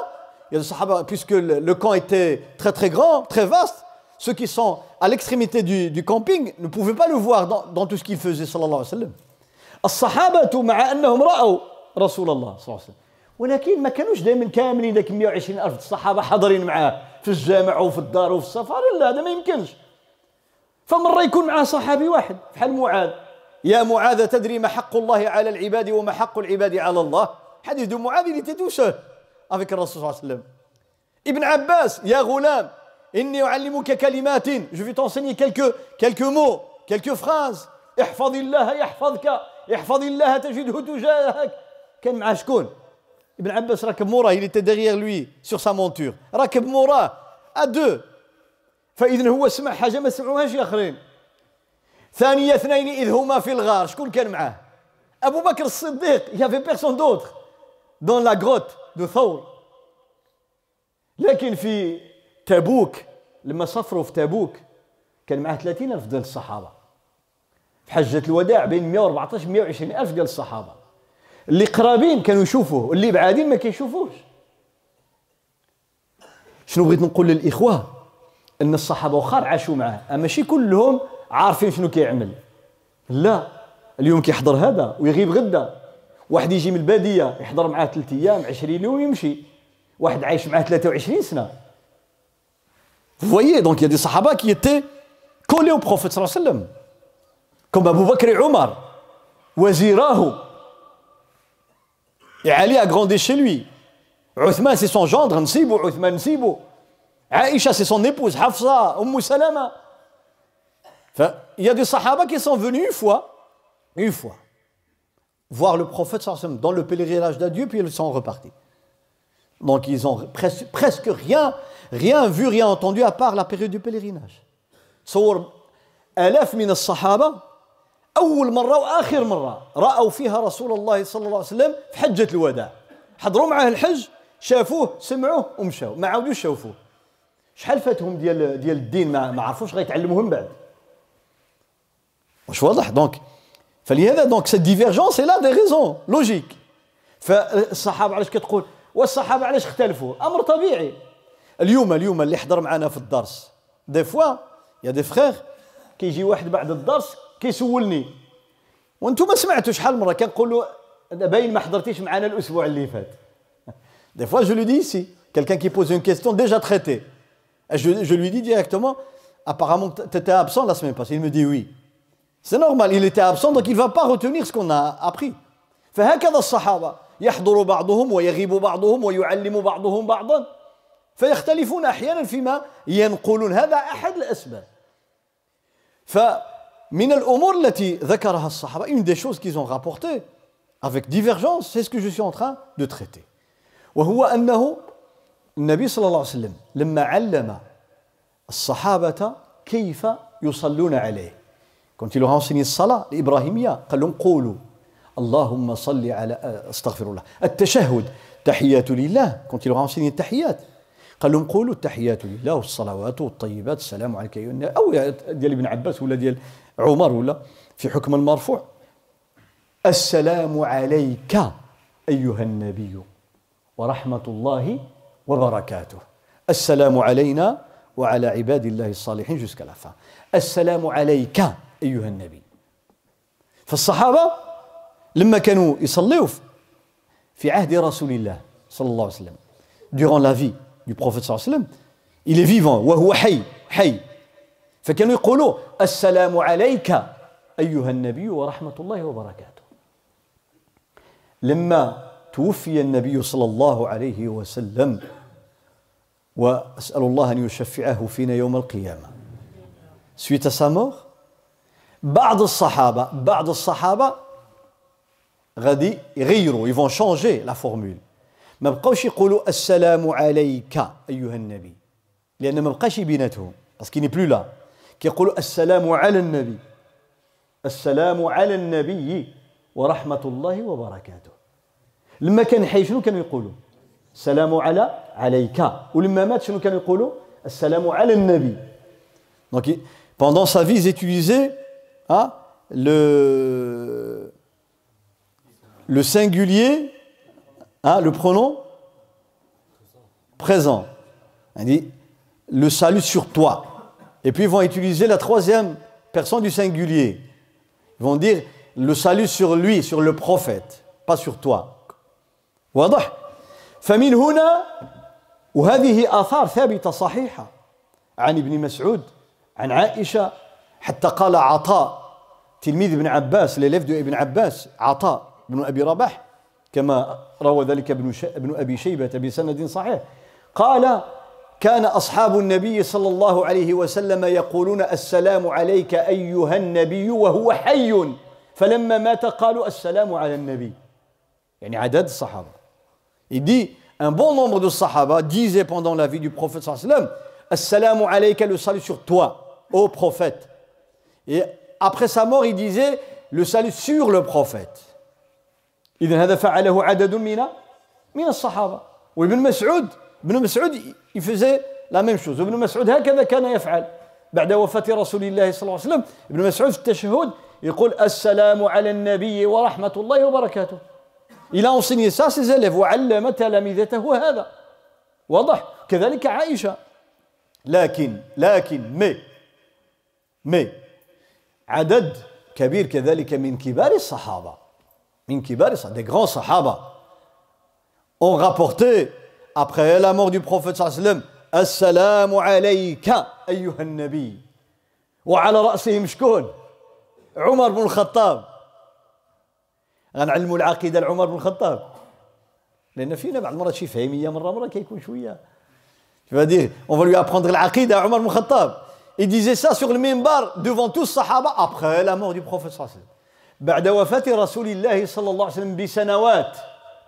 il sahaba, puisque le, camp était très très grand, très vaste, ceux qui sont à l'extrémité du, du, camping ne pouvaient pas le voir dans, dans tout ce qu'il faisait, sallallahu alayhi wa sallam. ولكن ما كانوش دائما كاملين ذاك 120 الف الصحابه حاضرين معاه في الجامع وفي الدار وفي السفر لا هذا ما يمكنش فمرة يكون معاه صحابي واحد بحال معاذ يا معاذ تدري ما حق الله على العباد وما حق العباد على الله حديث معاذ اللي تدوشه افيك الرسول صلى الله عليه وسلم ابن عباس يا غلام إني أعلمك كلمات جو في تونسيني كلكو كلكو مو كلكو فراز احفظ الله يحفظك احفظ الله تجده تجاهك كان معاه شكون ابن عباس راكب موراه اللي تدغير لوي سور سا مونتور راكب موراه ا دو فاذا هو سمع حاجه ما سمعوهاش الاخرين ثانية اثنين إذ هما في الغار شكون كان معاه أبو بكر الصديق يا في بيرسون personne دون لا la دو ثور لكن في تبوك لما سافروا في تبوك كان معاه 30 ألف ديال الصحابة في حجة الوداع بين 114 120 ألف ديال الصحابة اللي قرابين كانوا يشوفوه واللي بعادين ما كيشوفوش شنو بغيت نقول للإخوة ان الصحابه اخر عاشوا معاه ماشي كلهم عارفين شنو كيعمل لا اليوم كيحضر هذا ويغيب غدا واحد يجي من الباديه يحضر معاه ثلاث ايام 20 يوم ويمشي واحد عايش معاه 23 سنه فوايي دونك يا دي صحابه كي تي كولي او بروفيت صلى الله عليه وسلم كما ابو بكر عمر وزيراه علي اغروندي شي لوي عثمان سي سون جوندر نسيبو عثمان نسيبو Aïcha, c'est son épouse, Hafsa, Umm Salama. il y a des sahaba qui sont venus une fois, une fois, voir le prophète dans le pèlerinage d'adieu, puis ils sont repartis. Donc ils ont presque rien, rien vu, rien entendu à part la période du pèlerinage. تصور آلاف من sahaba أول مرة وآخر مرة رأوا فيها رسول الله صلى الله عليه وسلم في حجة الوداع حضروا معه الحج شافوه سمعوه ومشاو ما عاودوش شافوه شحال فاتهم ديال ديال الدين ما, ما عرفوش غيتعلموه من بعد واش واضح دونك فلهذا دونك سيت ديفيرجونس لا دي ريزون لوجيك فالصحابه علاش كتقول والصحابه علاش اختلفوا امر طبيعي اليوم اليوم اللي حضر معنا في الدرس دي فوا يا دي فخيغ كيجي واحد بعد الدرس كيسولني وانتم ما سمعتوا شحال مره كنقول له باين ما حضرتيش معنا الاسبوع اللي فات دي فوا جو لو دي سي كيلكان كي بوز اون كيستيون ديجا traitée Je, je, lui dis directement, apparemment, tu étais absent la semaine passée. Il me dit oui. C'est normal, il était absent, donc il ne va pas retenir ce qu'on a appris. فهكذا الصحابة يحضر بعضهم ويغيب بعضهم ويعلم بعضهم فيختلفون فيما هذا أحد الأسباب » une des choses qu'ils ont rapportées avec divergence c'est ce que je suis en train de traiter النبي صلى الله عليه وسلم لما علم الصحابة كيف يصلون عليه كنت له هنصني الصلاة الإبراهيمية قال لهم قولوا اللهم صل على استغفر الله التشهد تحيات لله كنت له هنصني التحيات قال لهم قولوا التحيات لله والصلوات والطيبات السلام عليك أيها النبي أو ديال ابن عباس ولا ديال عمر ولا في حكم المرفوع السلام عليك أيها النبي ورحمة الله وبركاته السلام علينا وعلى عباد الله الصالحين جزك la السلام عليك أيها النبي فالصحابة لما كانوا يصليوا في عهد رسول الله صلى الله عليه وسلم durant la vie du prophète صلى الله عليه وسلم il est vivant وهو حي حي فكانوا يقولوا السلام عليك أيها النبي ورحمة الله وبركاته لما توفي النبي صلى الله عليه وسلم وأسأل الله أن يشفعه فينا يوم القيامة سويت à بعض الصحابة بعض الصحابة غادي يغيروا ils vont changer la ما بقاوش يقولوا السلام عليك أيها النبي لأن ما بقاش بيناتهم parce ني بلو لا كيقولوا السلام على النبي السلام على النبي ورحمة الله وبركاته لما كان حي شنو كانوا يقولوا السلام على donc pendant sa vie ils utilisaient hein, le le singulier hein, le pronom présent il dit le salut sur toi et puis ils vont utiliser la troisième personne du singulier ils vont dire le salut sur lui sur le prophète pas sur toi voilà فمن هنا وهذه آثار ثابتة صحيحة عن ابن مسعود عن عائشة حتى قال عطاء تلميذ ابن عباس للفد ابن عباس عطاء بن أبي رباح كما روى ذلك ابن, ابن أبي شيبة بسند صحيح قال كان أصحاب النبي صلى الله عليه وسلم يقولون السلام عليك أيها النبي وهو حي فلما مات قالوا السلام على النبي يعني عدد الصحابة Il dit, un bon nombre de sahaba disaient pendant la vie du prophète sallam, Assalamu alayka, le salut sur toi, ô prophète. Et après sa mort, il disait, le salut sur le prophète. هذا فعله sahaba. Ou Ibn Mas'ud, Ibn Mas'ud, il faisait la même chose. Ibn مسعود هكذا كان يفعل. بعد وفاة رسول الله صلى الله عليه وسلم ابن مسعود في التشهد يقول السلام على النبي ورحمة الله وبركاته Il a enseigné ça à ses élèves. وعلم تلامذته هذا. واضح؟ كذلك عائشة. لكن لكن مي مي عدد كبير كذلك من كبار الصحابة من كبار الصحابة des grands صحابة ont rapporté après la mort du prophète وسلم السلام عليك أيها النبي وعلى رأسهم شكون عمر بن الخطاب غنعلموا العقيده لعمر بن الخطاب لان فينا بعض المرات شي فهميه مره مره كيكون شويه فادير اون فا ابروندغ العقيده عمر بن الخطاب اي ديزي سا سوغ المنبر دوفون تو الصحابه les لا après la mort بعد وفاة رسول الله صلى الله عليه وسلم بسنوات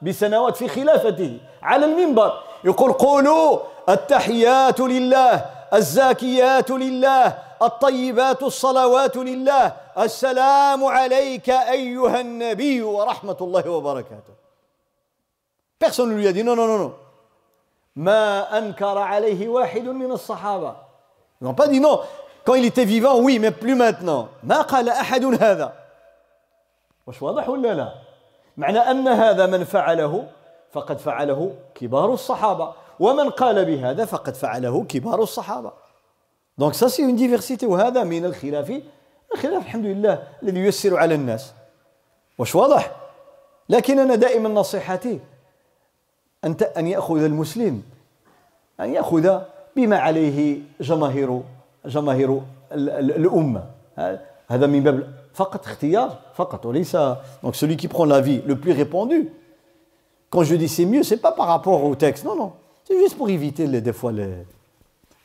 بسنوات في خلافته على المنبر يقول قولوا التحيات لله الزاكيات لله الطيبات الصلوات لله السلام عليك أيها النبي ورحمة الله وبركاته Personne ne lui نو نو نو ما أنكر عليه واحد من الصحابة. نو n'ont pas dit non. Quand il وي vivant, بلو mais ما قال أحد هذا. واش واضح ولا لا؟ معنى أن هذا من فعله فقد فعله كبار الصحابة ومن قال بهذا فقد فعله كبار الصحابة دونك سا سي اون ديفيرسيتي وهذا من الخلاف الخلاف الحمد لله الذي ييسر على الناس واش واضح لكن انا دائما نصيحتي ان ان ياخذ المسلم ان ياخذ بما عليه جماهير جماهير الامه هذا من باب فقط اختيار فقط وليس دونك celui qui prend لا le plus répandu quand je dis c'est mieux c'est pas par rapport au texte non non c'est juste pour éviter les, des fois les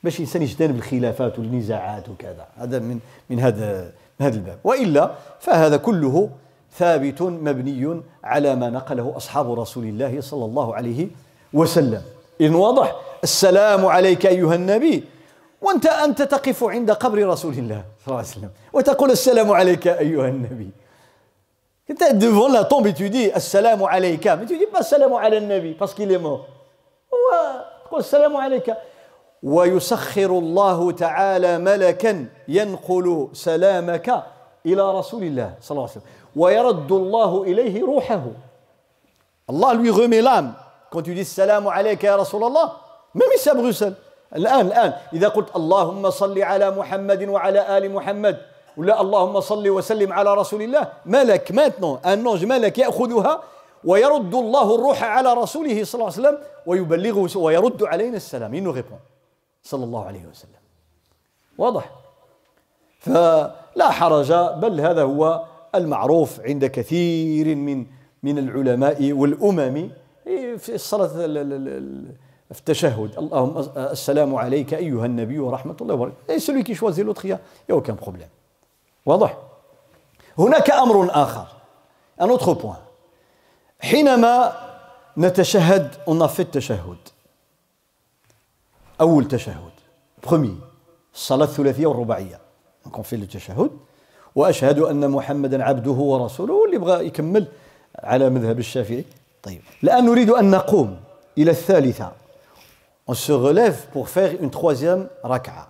باش الانسان يجتنب الخلافات والنزاعات وكذا هذا من من هذا من هذا الباب والا فهذا كله ثابت مبني على ما نقله اصحاب رسول الله صلى الله عليه وسلم إن واضح السلام عليك أيها النبي وأنت أنت تقف عند قبر رسول الله صلى الله عليه وسلم وتقول السلام عليك أيها النبي أنت devant la tombe et tu dis السلام عليك ما tu السلام على النبي باسكو qu'il est mort هو تقول السلام عليك ويسخر الله تعالى ملكا ينقل سلامك الى رسول الله صلى الله عليه وسلم ويرد الله اليه روحه الله lui remet l'âme quand tu dis عليك يا رسول الله même ici à Bruxelles الان الان اذا قلت اللهم صل على محمد وعلى ال محمد ولا اللهم صل وسلم على رسول الله ملك maintenant un ange ملك ياخذها ويرد الله الروح على رسوله صلى الله عليه وسلم ويبلغه ويرد علينا السلام il nous répond صلى الله عليه وسلم واضح فلا حرج بل هذا هو المعروف عند كثير من من العلماء والامم في الصلاه في التشهد اللهم السلام عليك ايها النبي ورحمه الله وبركاته اي celui qui choisit يا كان بروبليم واضح هناك امر اخر ان اوتر بوان حينما نتشهد اون في التشهد أول تشهد برومي الصلاة الثلاثية والرباعية دونك في التشهد وأشهد أن محمدا عبده ورسوله واللي بغى يكمل على مذهب الشافعي طيب الآن نريد أن نقوم إلى الثالثة On se relève pour faire une troisième raka'a.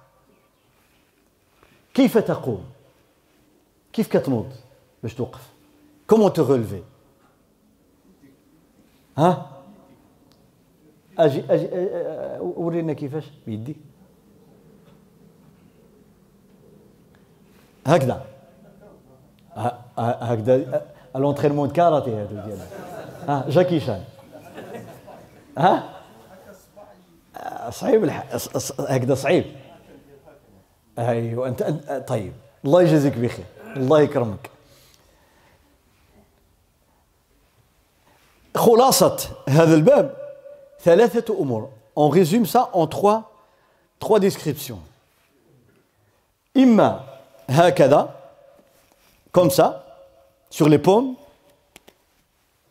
كيف تقوم؟ كيف كتنوض باش توقف؟ Comment te relever؟ ها؟ اجي اجي ورينا كيفاش بيدي هكذا هكذا لونترينمون كاراتي هذا ديال ها جاكي شان ها صعيب الح... هكذا صعيب ايوا انت طيب الله يجازيك بخير الله يكرمك خلاصه هذا الباب On résume ça en trois, trois descriptions. Imma hakada, comme ça, sur les paumes.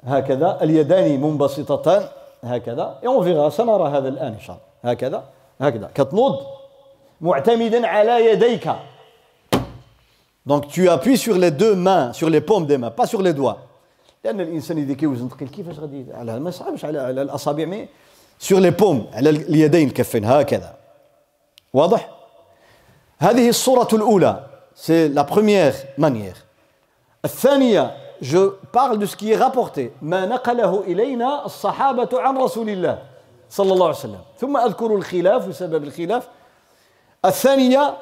Hakada, al-yadani munbasitatan, hakada. Et on verra, ça n'aura hada al-an, inshallah. Hakada, hakada. Katnud, mu'tamidan ala yadayka. Donc tu appuies sur les deux mains, sur les paumes des mains, pas sur les doigts. لان الانسان اذا كيوزن ثقيل كيفاش غادي على ما صعبش على على الاصابع مي سور لي بوم على اليدين الكفين هكذا واضح هذه الصوره الاولى سي لا بروميير مانيير الثانيه جو بارل دو سكي رابورتي ما نقله الينا الصحابه عن رسول الله صلى الله عليه وسلم ثم اذكر الخلاف وسبب الخلاف الثانيه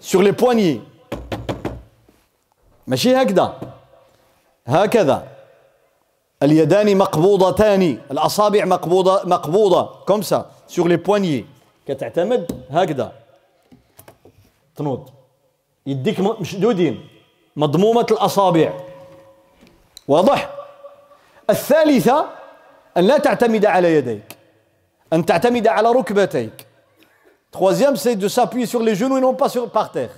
سور لي بوانيي ماشي هكذا هكذا اليدان مقبوضتان الأصابع مقبوضة مقبوضة كوم سا سور لي بوانيي كتعتمد هكذا تنوض يديك مشدودين مضمومة الأصابع واضح الثالثة أن لا تعتمد على يديك أن تعتمد على ركبتيك Troisième, c'est de s'appuyer sur les genoux et non pas sur, par terre,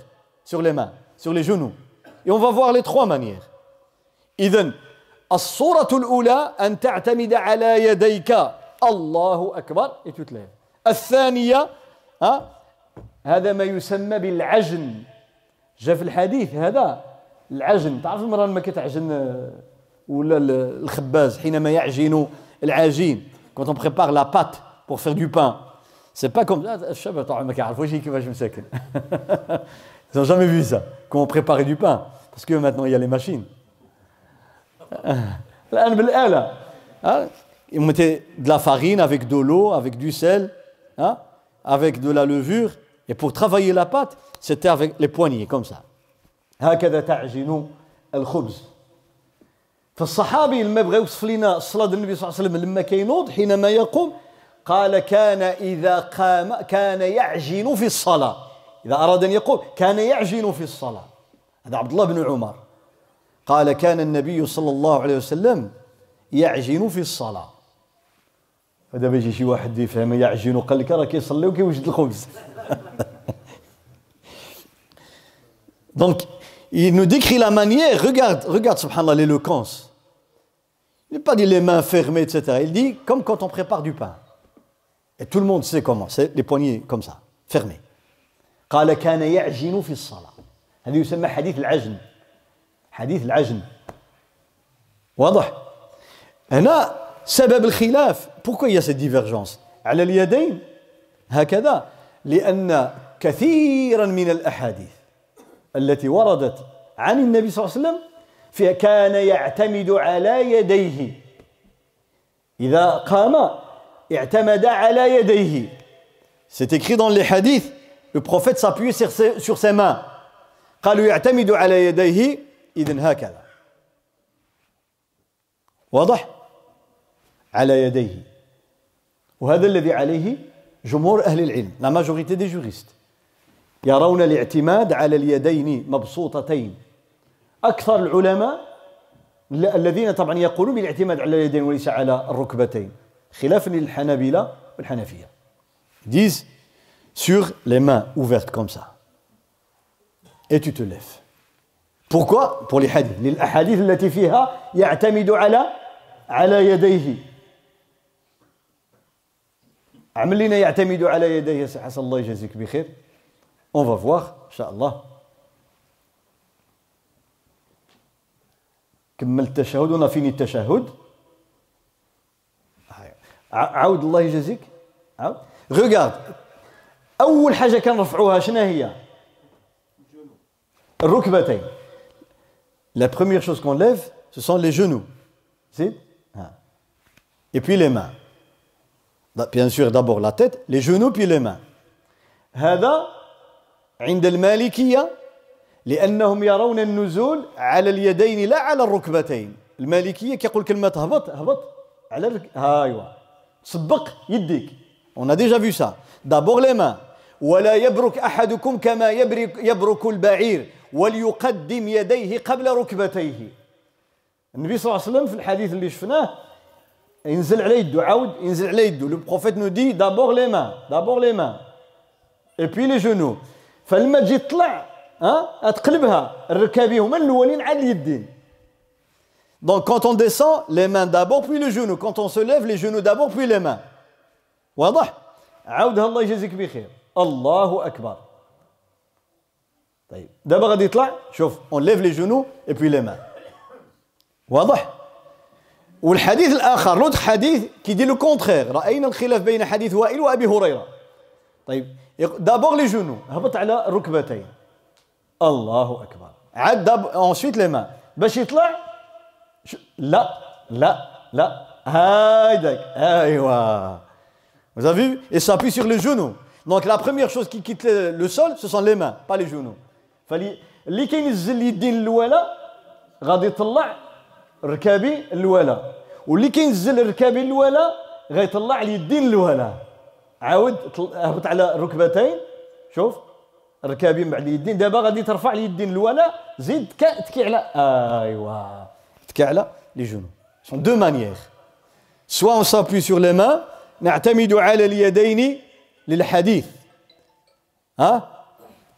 sur les mains, sur les genoux. Et on va voir les trois manières. إذا الصورة الأولى أن تعتمد على يديك الله أكبر الثانية ها هذا ما يسمى بالعجن جاء في الحديث هذا العجن تعرف المرأة لما كتعجن آه، ولا الخباز حينما يعجن العجين quand on prépare la pâte pour faire du pain c'est pas comme ah, الشباب طبعا ما كيعرفوش كيفاش مساكن ils ont jamais vu ça comment بان du pain parce que maintenant il y a les machines الان بالاله mettaient de la farine avec de l'eau, avec du sel, hein? avec de la levure. Et pour travailler la pâte, c'était avec les poignées, comme ça. هكذا تعجن الخبز فالصحابي اللي ما بغا يوصف لنا الصلاه النبي صلى الله عليه وسلم لما كينوض حينما يقوم قال كان اذا قام كان يعجن في الصلاه اذا اراد ان يقول كان يعجن في الصلاه هذا عبد الله بن عمر قال كان النبي صلى الله عليه وسلم يعجن في الصلاة هذا بيجي شي واحد يفهم يعجن قال لك راه كيصلي وكيوجد الخبز دونك il nous décrit la manière, regarde, regarde, subhanallah, l'éloquence. Il n'est pas dit les mains fermées, etc. Il dit comme quand on prépare du pain. Et tout le monde sait comment, c'est les poignets comme ça, fermés قال كان يعجن في الصلاة. هذا يسمى حديث العجن. حديث العجن واضح هنا سبب الخلاف بوكو هي سي ديفيرجونس على اليدين هكذا لأن كثيرا من الأحاديث التي وردت عن النبي صلى الله عليه وسلم فيها كان يعتمد على يديه إذا قام اعتمد على يديه C'est écrit dans les hadiths. Le prophète s'appuyait sur, sur ses mains. قالوا يعتمد على يديه إذن هكذا واضح على يديه وهذا الذي عليه جمهور أهل العلم لا ماجوريتي دي جوريست يرون الاعتماد على اليدين مبسوطتين أكثر العلماء الذين طبعا يقولون بالاعتماد على اليدين وليس على الركبتين خلافا للحنابلة والحنفية ديز sur les mains ouvertes comme ça et tu te lèves Pourquoi Pour les hadiths. Les hadiths التي فيها يعتمد على على يديه. عمل لنا يعتمد على يديه سي حسن الله يجازيك بخير. On va voir ان شاء الله. كمل التشهد ونا فيني التشهد. عاود الله يجازيك. عاود. Regarde. أول حاجة كنرفعوها شنو هي؟ الركبتين. la première chose qu'on lève, ce sont les genoux. Et puis les mains. Bien sûr, d'abord la tête, les genoux, puis les mains. هذا عند المالكية لأنهم يرون النزول على اليدين لا على الركبتين المالكية كيقول كلمة هبط هبط على الرك... هايوا تسبق يديك On a déjà vu ça. D'abord les mains. ولا يبرك أحدكم كما يبرك, يبرك البعير وليقدم يديه قبل ركبتيه النبي صلى الله عليه وسلم في الحديث اللي شفناه ينزل على يدو عاود ينزل على يدو لو بروفيت نو دي دابور لي مان دابور لي مان اي بي لي جنو فلما تجي تطلع ها تقلبها الركابي هما الاولين على اليدين دونك كونت اون ديسون لي مان دابور بوي لو جونو كونت اون سوليف لي جونو دابور بوي لي مان واضح؟ عاودها الله يجازيك بخير. الله أكبر. D'abord, on dit شوف, on lève les genoux et puis les mains. واضح والحديث الاخر لوتر حديث كيدير لو كونترير راينا الخلاف بين حديث وائل وابي هريره طيب دابور لي جونو هبط على الركبتين الله اكبر عاد Ensuite اونسويت لي مان باش يطلع لا لا لا هايدك ايوا Vous avez vu Et s'appuie sur les genoux. Donc la première chose qui quitte le sol, ce sont les mains, pas les genoux. فلي اللي كينزل اليدين للولا غادي يطلع ركابي للولا واللي كينزل ركابي للولا غيطلع اليدين للولا عاود هبط على الركبتين شوف ركابي من بعد اليدين دابا غادي ترفع اليدين للولا زيد تكي على ايوا تكي على لي جنو سون دو مانيير سوا اون سابوي سور لي مان نعتمد على اليدين للحديث ها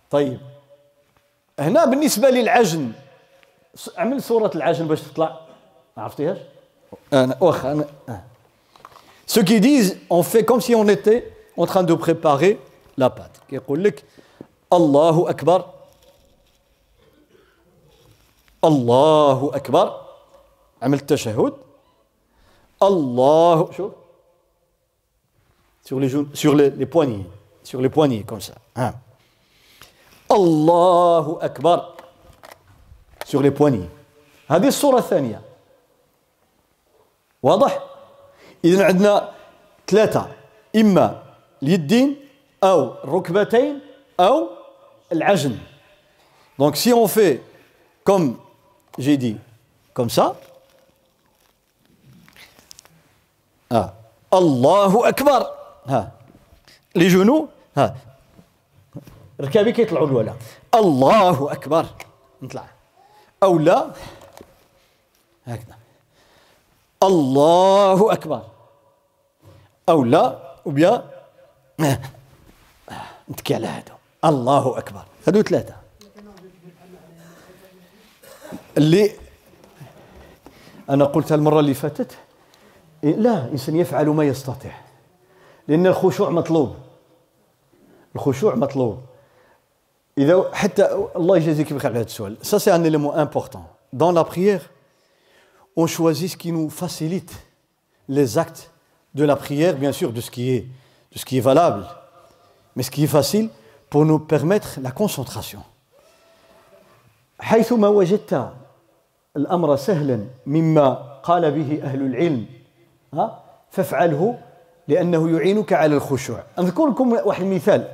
طيب هنا بالنسبة للعجن عمل صورة العجن باش تطلع ما عرفتيهاش؟ انا واخا انا سو كي ديز اون في كوم سي اون ايتي اون تران دو بريباري لا بات كيقول لك الله اكبر الله اكبر عمل التشهد الله شوف سور لي جون سور لي بواني سور لي بواني كوم سا ها الله أكبر سوغ لي بواني هذه الصورة الثانية واضح إذا عندنا ثلاثة إما اليدين أو الركبتين أو العجن دونك سي أون في كوم جي دي comme ça ah. الله أكبر ها لي جونو ها ركابي كيطلعوا الولا الله اكبر نطلع او لا هكذا الله اكبر او لا وبيا نتكي على هادو الله اكبر هادو ثلاثه اللي انا قلتها المره اللي فاتت لا الانسان يفعل ما يستطيع لان الخشوع مطلوب الخشوع مطلوب اذا حتى الله يجازيك بخير على هذا السؤال سا سي ان ايليمون امبورطون دون لا بريير اون شوازي سكي نو فاسيليت لي زاكت دو لا la بيان سور دو سكي ce qui est de ce qui est pour nous permettre la concentration حيثما وجدت الامر سهلا مما قال به اهل العلم ها فافعله لانه يعينك على الخشوع نذكر لكم واحد المثال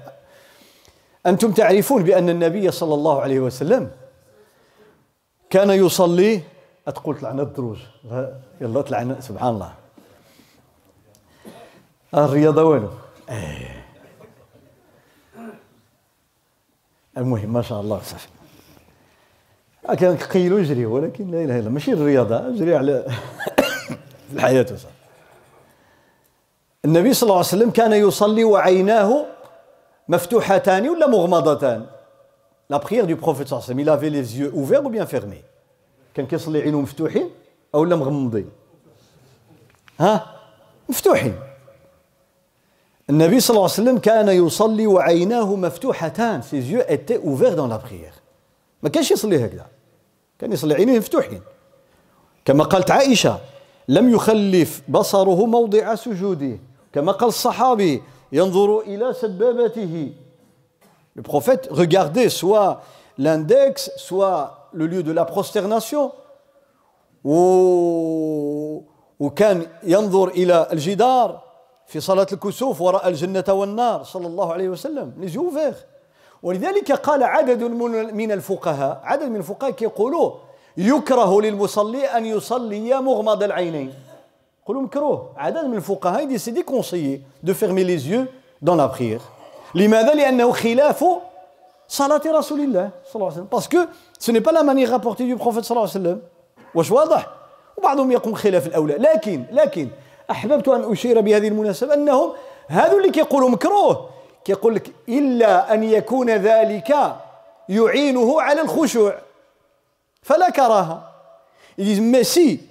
أنتم تعرفون بأن النبي صلى الله عليه وسلم كان يصلي أتقول طلعنا الدروج يلا طلعنا سبحان الله الرياضة والو إيه. المهم ما شاء الله صافي كان قيل يجري ولكن لا اله الا الله ماشي الرياضه اجري على الحياه وصح. النبي صلى الله عليه وسلم كان يصلي وعيناه مفتوحتان ولا مغمضتان لا بريير دو بروفيت صلى الله عليه وسلم لافي لي زيو اوفير او بيان فيرمي كان كيصلي عينو مفتوحين او لا مغمضين ها مفتوحين النبي صلى الله عليه وسلم كان يصلي وعيناه مفتوحتان سي زيو ايتي اوفير دون لا بريير ما كانش يصلي هكذا كان يصلي عينيه مفتوحين كما قالت عائشه لم يخلف بصره موضع سجوده كما قال الصحابي Le prophète regardait soit l'index, soit le lieu de la prosternation. وكان ينظر إلى الجدار في صلاة الكسوف ورأى الجنة والنار صلى الله عليه وسلم نزوفه ولذلك قال عدد من الفقهاء عدد من الفقهاء يقولوا يكره للمصلي أن يصلي مغمض العينين قولوا مكروه عدد من الفقهاء دي سي دي كونسيي دو فيرمي لي زيو دون لا بريير لماذا لانه خلاف صلاة رسول الله صلى الله عليه وسلم باسكو سو ني با لا ماني رابورتي دو بروفيت صلى الله عليه وسلم واش واضح وبعضهم يقوم خلاف الاولى لكن لكن احببت ان اشير بهذه المناسبه انهم هذو اللي كيقولوا مكروه كيقول لك الا ان يكون ذلك يعينه على الخشوع فلا كراهه يقول مي سي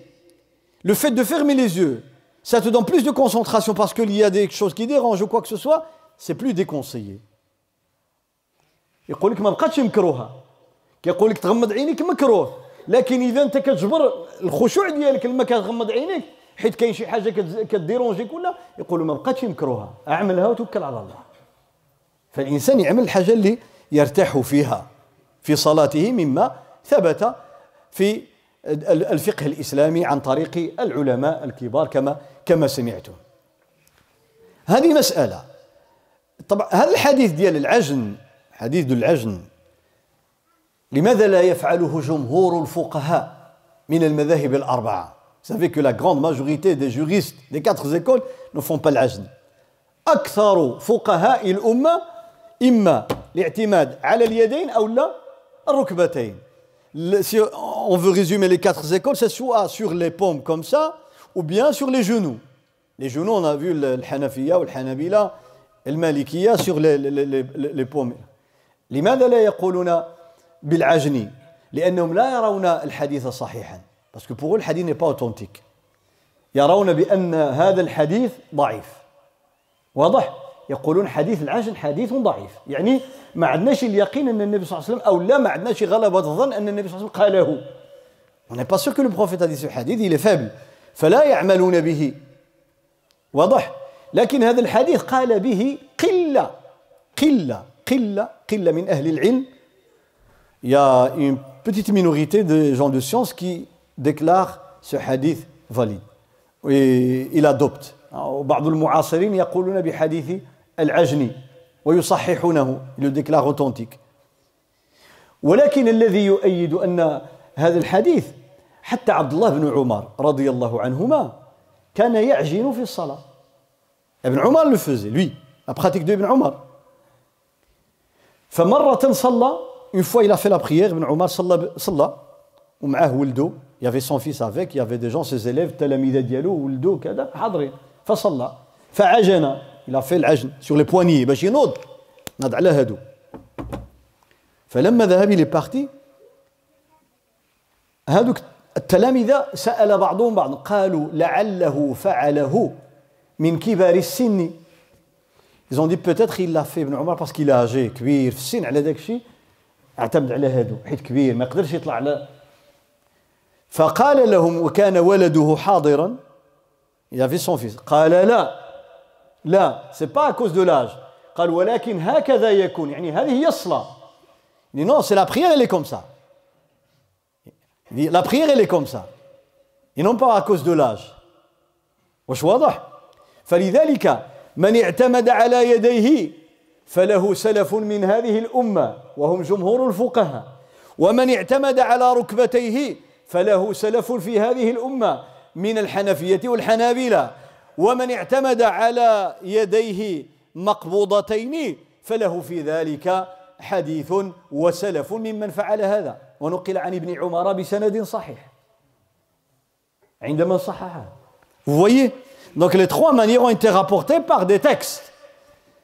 Le fait de fermer les yeux, ça te donne plus de concentration parce qu'il y a des choses qui dérangent ou quoi que ce soit, c'est plus déconseillé. يقول لك ما بقاتش مكروهه كيقول لك تغمض عينيك مكروه لكن اذا انت كتجبر الخشوع ديالك لما كتغمض عينيك حيت كاين شي حاجه كديرونجيك ولا يقولوا ما بقاتش مكروهه اعملها وتوكل على الله فالانسان يعمل الحاجه اللي يرتاح فيها في صلاته مما ثبت في الفقه الإسلامي عن طريق العلماء الكبار كما كما سمعتم هذه مسألة طبعا هذا الحديث ديال العجن حديث العجن لماذا لا يفعله جمهور الفقهاء من المذاهب الأربعة سافي كو لا la ماجوريتي دي جوريست دي كاتر زيكول نو فون با العجن أكثر فقهاء الأمة إما الاعتماد على اليدين أو لا الركبتين. on veut résumer les quatre écoles, c'est soit sur les pommes comme ça, ou bien sur les genoux. Les genoux, on a vu le Hanafiya ou le Hanabila, le Malikiya sur les, les, les, les pommes. لماذا لا يقولون بالعجني؟ لأنهم لا يرون الحديث صحيحا. Parce que pour eux, le hadith n'est pas authentique. يرون c'est هذا Hadith ضعيف. واضح؟ يقولون حديث العاشر حديث ضعيف يعني ما عندناش اليقين ان النبي صلى الله عليه وسلم او لا ما عندناش غلبه الظن ان النبي صلى الله عليه وسلم قاله On n'est pas sûr que le prophète a dit ce hadith, il est faible. فلا يعملون به. واضح؟ لكن هذا الحديث قال به قلة قلة قلة قلة من أهل العلم. يا une petite minorité de gens de science qui déclarent ce hadith valide. Et il adopte. بعض المعاصرين يقولون بحديث العجني ويصححونه لو ديكلار اوثنتيك ولكن الذي يؤيد ان هذا الحديث حتى عبد الله بن عمر رضي الله عنهما كان يعجن في الصلاه ابن عمر لو فوزي لوي ابخاتيك دو ابن عمر فمره صلى une fois il a fait la prière ابن عمر صلى صلى ومعاه ولده il y avait son fils avec il y avait des gens ses élèves تلاميذ ديالو ولده كذا حاضرين فصلى فعجن الى في العجن سور لي بواني باش ينوض ناض على هادو فلما ذهب لي بارتي هذوك التلاميذ سأل بعضهم بعضا قالوا لعله فعله من كبار السن Ils ont dit peut-être il l'a fait Ibn Omar parce qu'il est âgé, كبير في السن على ذاك الشيء اعتمد على هادو حيت كبير ما يقدرش يطلع على فقال لهم وكان ولده حاضرا il avait son fils قال لا لا سي با ا كوز دو لاج قال ولكن هكذا يكون يعني هذه هي الصلاة دي نو سي لا بريير اللي كوم سا لا بريير اللي كوم سا اي نون با ا كوز دو لاج واش واضح فلذلك من اعتمد على يديه فله سلف من هذه الأمة وهم جمهور الفقهاء ومن اعتمد على ركبتيه فله سلف في هذه الأمة من الحنفية والحنابلة ومن اعتمد على يديه مقبوضتين فله في ذلك حديث وسلف ممن فعل هذا ونقل عن ابن عمر بسند صحيح عندما صححه Vous voyez Donc les trois manières ont été rapportées par des textes.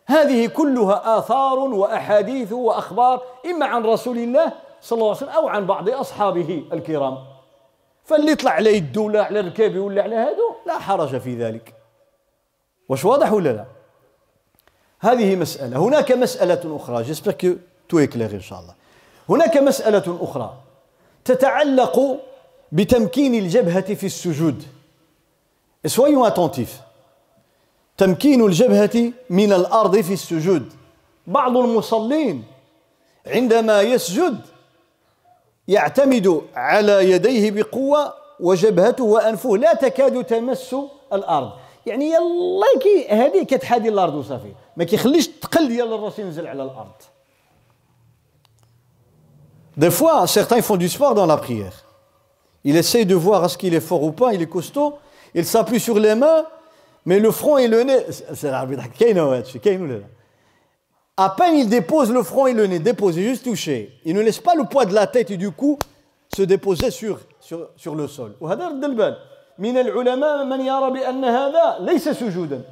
هذه كلها آثار وأحاديث وأخبار إما عن رسول الله صلى الله عليه وسلم أو عن بعض أصحابه الكرام فاللي طلع عليه الدولة على ركابه ولا على هادو لا حرج في ذلك واش واضح ولا لا هذه مسألة هناك مسألة أخرى جيسبر كو تو إن شاء الله هناك مسألة أخرى تتعلق بتمكين الجبهة في السجود سويو أتونتيف تمكين الجبهة من الأرض في السجود بعض المصلين عندما يسجد يعتمد على يديه بقوة وجبهته وأنفه لا تكاد تمس الأرض Des fois, certains font du sport dans la prière. Il essaye de voir est ce qu'il est fort ou pas, il est costaud, il s'appuie sur les mains, mais le front et le nez, c'est À peine il dépose le front et le nez, déposé, juste touché. Il ne laisse pas le poids de la tête et du cou se déposer sur, sur, sur le sol. من العلماء من يرى بأن هذا ليس سجودا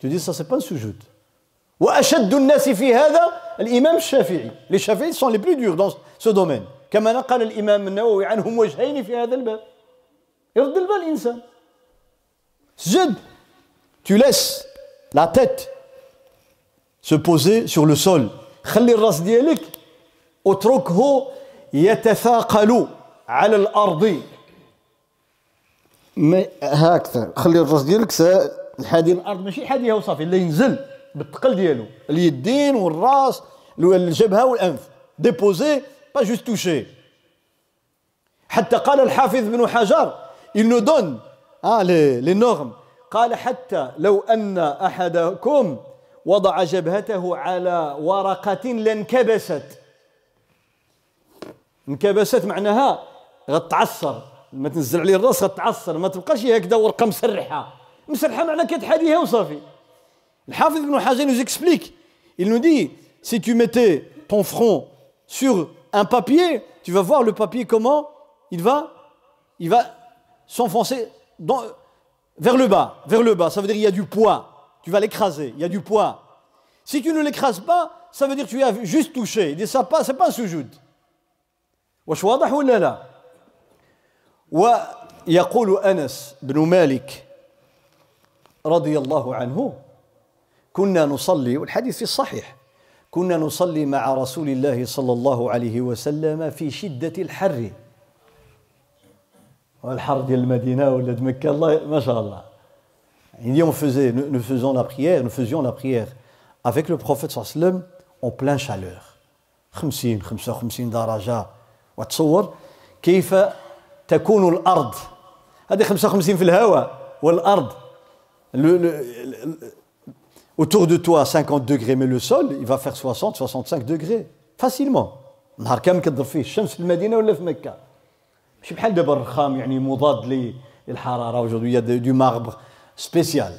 تقول هذا سي c'est سجود وأشد الناس في هذا الإمام الشافعي Les شافعي sont les plus durs dans ce كما نقل الإمام النووي عنهم وجهين في هذا الباب يرد البال الإنسان سجد Tu laisses la tête se poser sur le sol خلي الراس ديالك اتركه يتثاقل على الارض ما هكذا خلي الراس ديالك حادي الارض ماشي حاديها وصافي اللي ينزل بالثقل ديالو اليدين والراس الجبهه والانف ديبوزي با جوست توشي حتى قال الحافظ بن حجر il nous donne ah, les, les normes قال حتى لو ان احدكم وضع جبهته على ورقه لانكبست انكبست معناها غتعصر nous explique il nous dit si tu mettais ton front sur un papier tu vas voir le papier comment il va il va s'enfoncer dans vers le bas vers le bas ça veut dire il y a du poids tu vas l'écraser il y a du poids si tu ne l'écrases pas ça veut dire que tu as juste touché il dit ça pas c'est pas un sujoud واش واضح ولا ويقول أنس بن مالك رضي الله عنه كنا نصلي والحديث في الصحيح كنا نصلي مع رسول الله صلى الله عليه وسلم في شدة الحر والحر ديال المدينة ولا مكة الله ما شاء الله يعني on faisait nous, nous faisons la prière nous faisions la prière avec le prophète صلى الله عليه وسلم en plein chaleur 50 55 درجة وتصور كيف تكون الأرض هذه 55 في الهواء والأرض le, autour de toi 50 degrés mais le sol il va faire 60 65 degrés facilement نهار كامل كتضرب فيه الشمس في المدينه ولا في مكه ماشي بحال دابا الرخام يعني مضاد للحراره aujourd'hui il y a du marbre spécial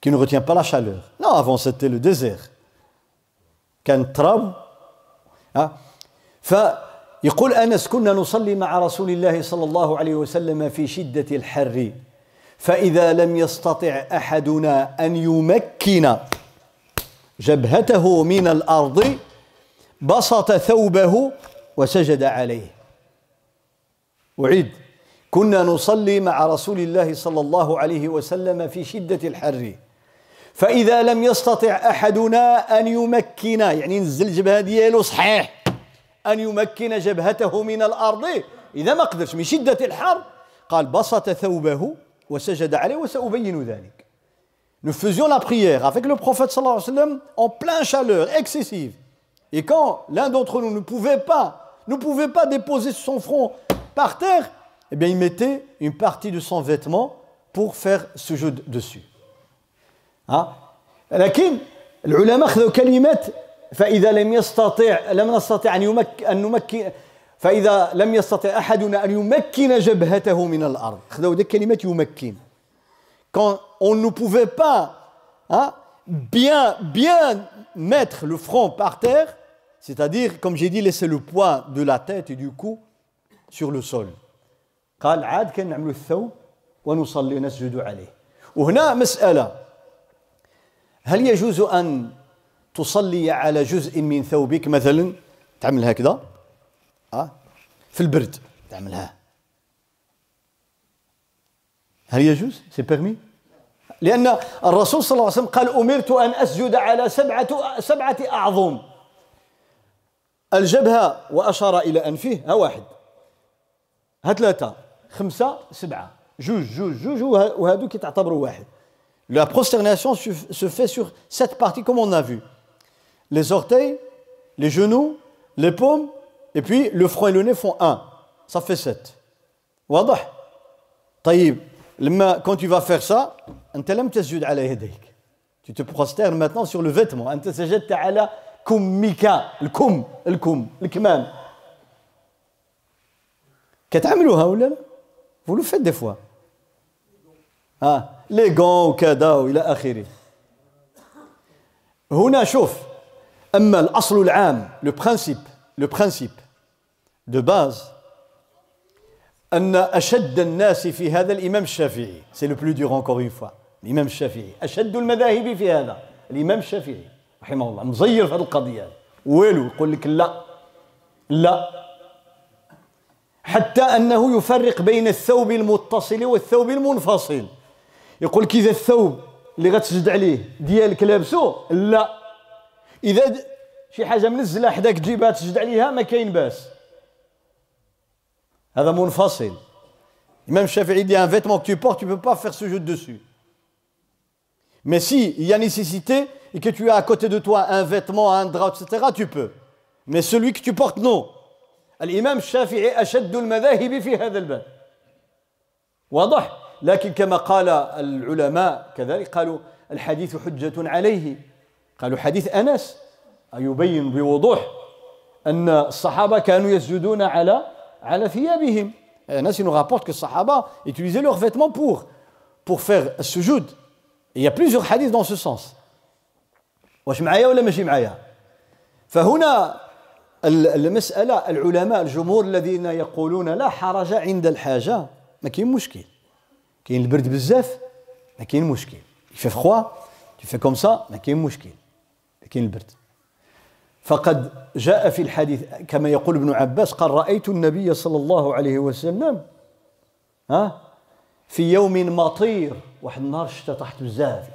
qui ne retient pas la chaleur non avant c'était le désert كان تراب ف hein. يقول انس كنا نصلي مع رسول الله صلى الله عليه وسلم في شده الحر فاذا لم يستطع احدنا ان يمكن جبهته من الارض بسط ثوبه وسجد عليه اعيد كنا نصلي مع رسول الله صلى الله عليه وسلم في شده الحر فاذا لم يستطع احدنا ان يمكن يعني نزل الجبهه ديالو صحيح Nous faisions la prière avec le prophète en pleine chaleur excessive. Et quand l'un d'entre nous ne pouvait pas, ne pouvait pas déposer son front par terre, eh bien il mettait une partie de son vêtement pour faire ce jeu dessus. Hein فإذا لم يستطع لم نستطع أن يمك أن نمكن فإذا لم يستطع أحدنا أن يمكن جبهته من الأرض خذوا ديك كلمة يمكن quand on ne pouvait pas hein, bien bien mettre le front par terre c'est-à-dire comme j'ai dit laisser le poids de la tête et du cou sur le sol قال عاد كان نعمل الثوب ونصلي ونسجد عليه وهنا مسألة هل يجوز أن تصلي على جزء من ثوبك مثلا تعمل هكذا أه؟ في البرد تعملها هل يجوز؟ سي بيرمي؟ لأن الرسول صلى الله عليه وسلم قال أمرت أن أسجد على سبعة سبعة أعظم الجبهة وأشار إلى أنفه ها واحد ها ثلاثة خمسة سبعة جوج جوج جوج وهذوك تعتبروا واحد لا بروسترناسيون سو في سور سيت بارتي كوم أون أ vu. les orteils, les genoux, les paumes, et puis le front et le nez font un. Ça fait sept. Wadah. Taïb. Quand tu vas faire ça, tu te prosternes maintenant sur le vêtement. Tu te prosternes sur le vêtement. Le kum, le kum, le kmam. Vous le faites des fois. Ah, les gants ou cadeaux, il a acheté. أما الأصل العام لو برانسيب لو برانسيب دو باز أن أشد الناس في هذا الإمام الشافعي سي لو بلو دور أنكور اون فوا الإمام الشافعي أشد المذاهب في هذا الإمام الشافعي رحمه الله مزير في هذه القضية والو يقول لك لا لا حتى أنه يفرق بين الثوب المتصل والثوب المنفصل يقول لك إذا الثوب اللي غتسجد عليه ديالك لابسه لا اذا د... شي حاجه منزله حداك تجيبها تسجد عليها ما كاين باس هذا منفصل الامام الشافعي dit ان فيتمون que بورت تو بو با فير faire ce jeu dessus mais نيسيسيتي il y a nécessité et que tu as ان côté de toi un vêtement un drap etc tu peux mais celui الامام الشافعي اشد المذاهب في هذا الباب واضح لكن كما قال العلماء كذلك قالوا الحديث حجه عليه قالوا حديث أنس يبين بوضوح أن الصحابة كانوا يسجدون على على ثيابهم انس نو رابورت كو الصحابه Sahaba لوغ فيتمون بور بور pour السجود يا Et حديث دون سو سونس واش معايا ولا ماشي معايا فهنا المسألة العلماء الجمهور الذين يقولون لا حرج عند الحاجة ما كاين مشكل كاين البرد بزاف ما كاين مشكل في فخوا كيف كوم سا ما كاين مشكل كاين البرد فقد جاء في الحديث كما يقول ابن عباس قال رأيت النبي صلى الله عليه وسلم ها في يوم مطير واحد النهار الشتاء طاحت بزاف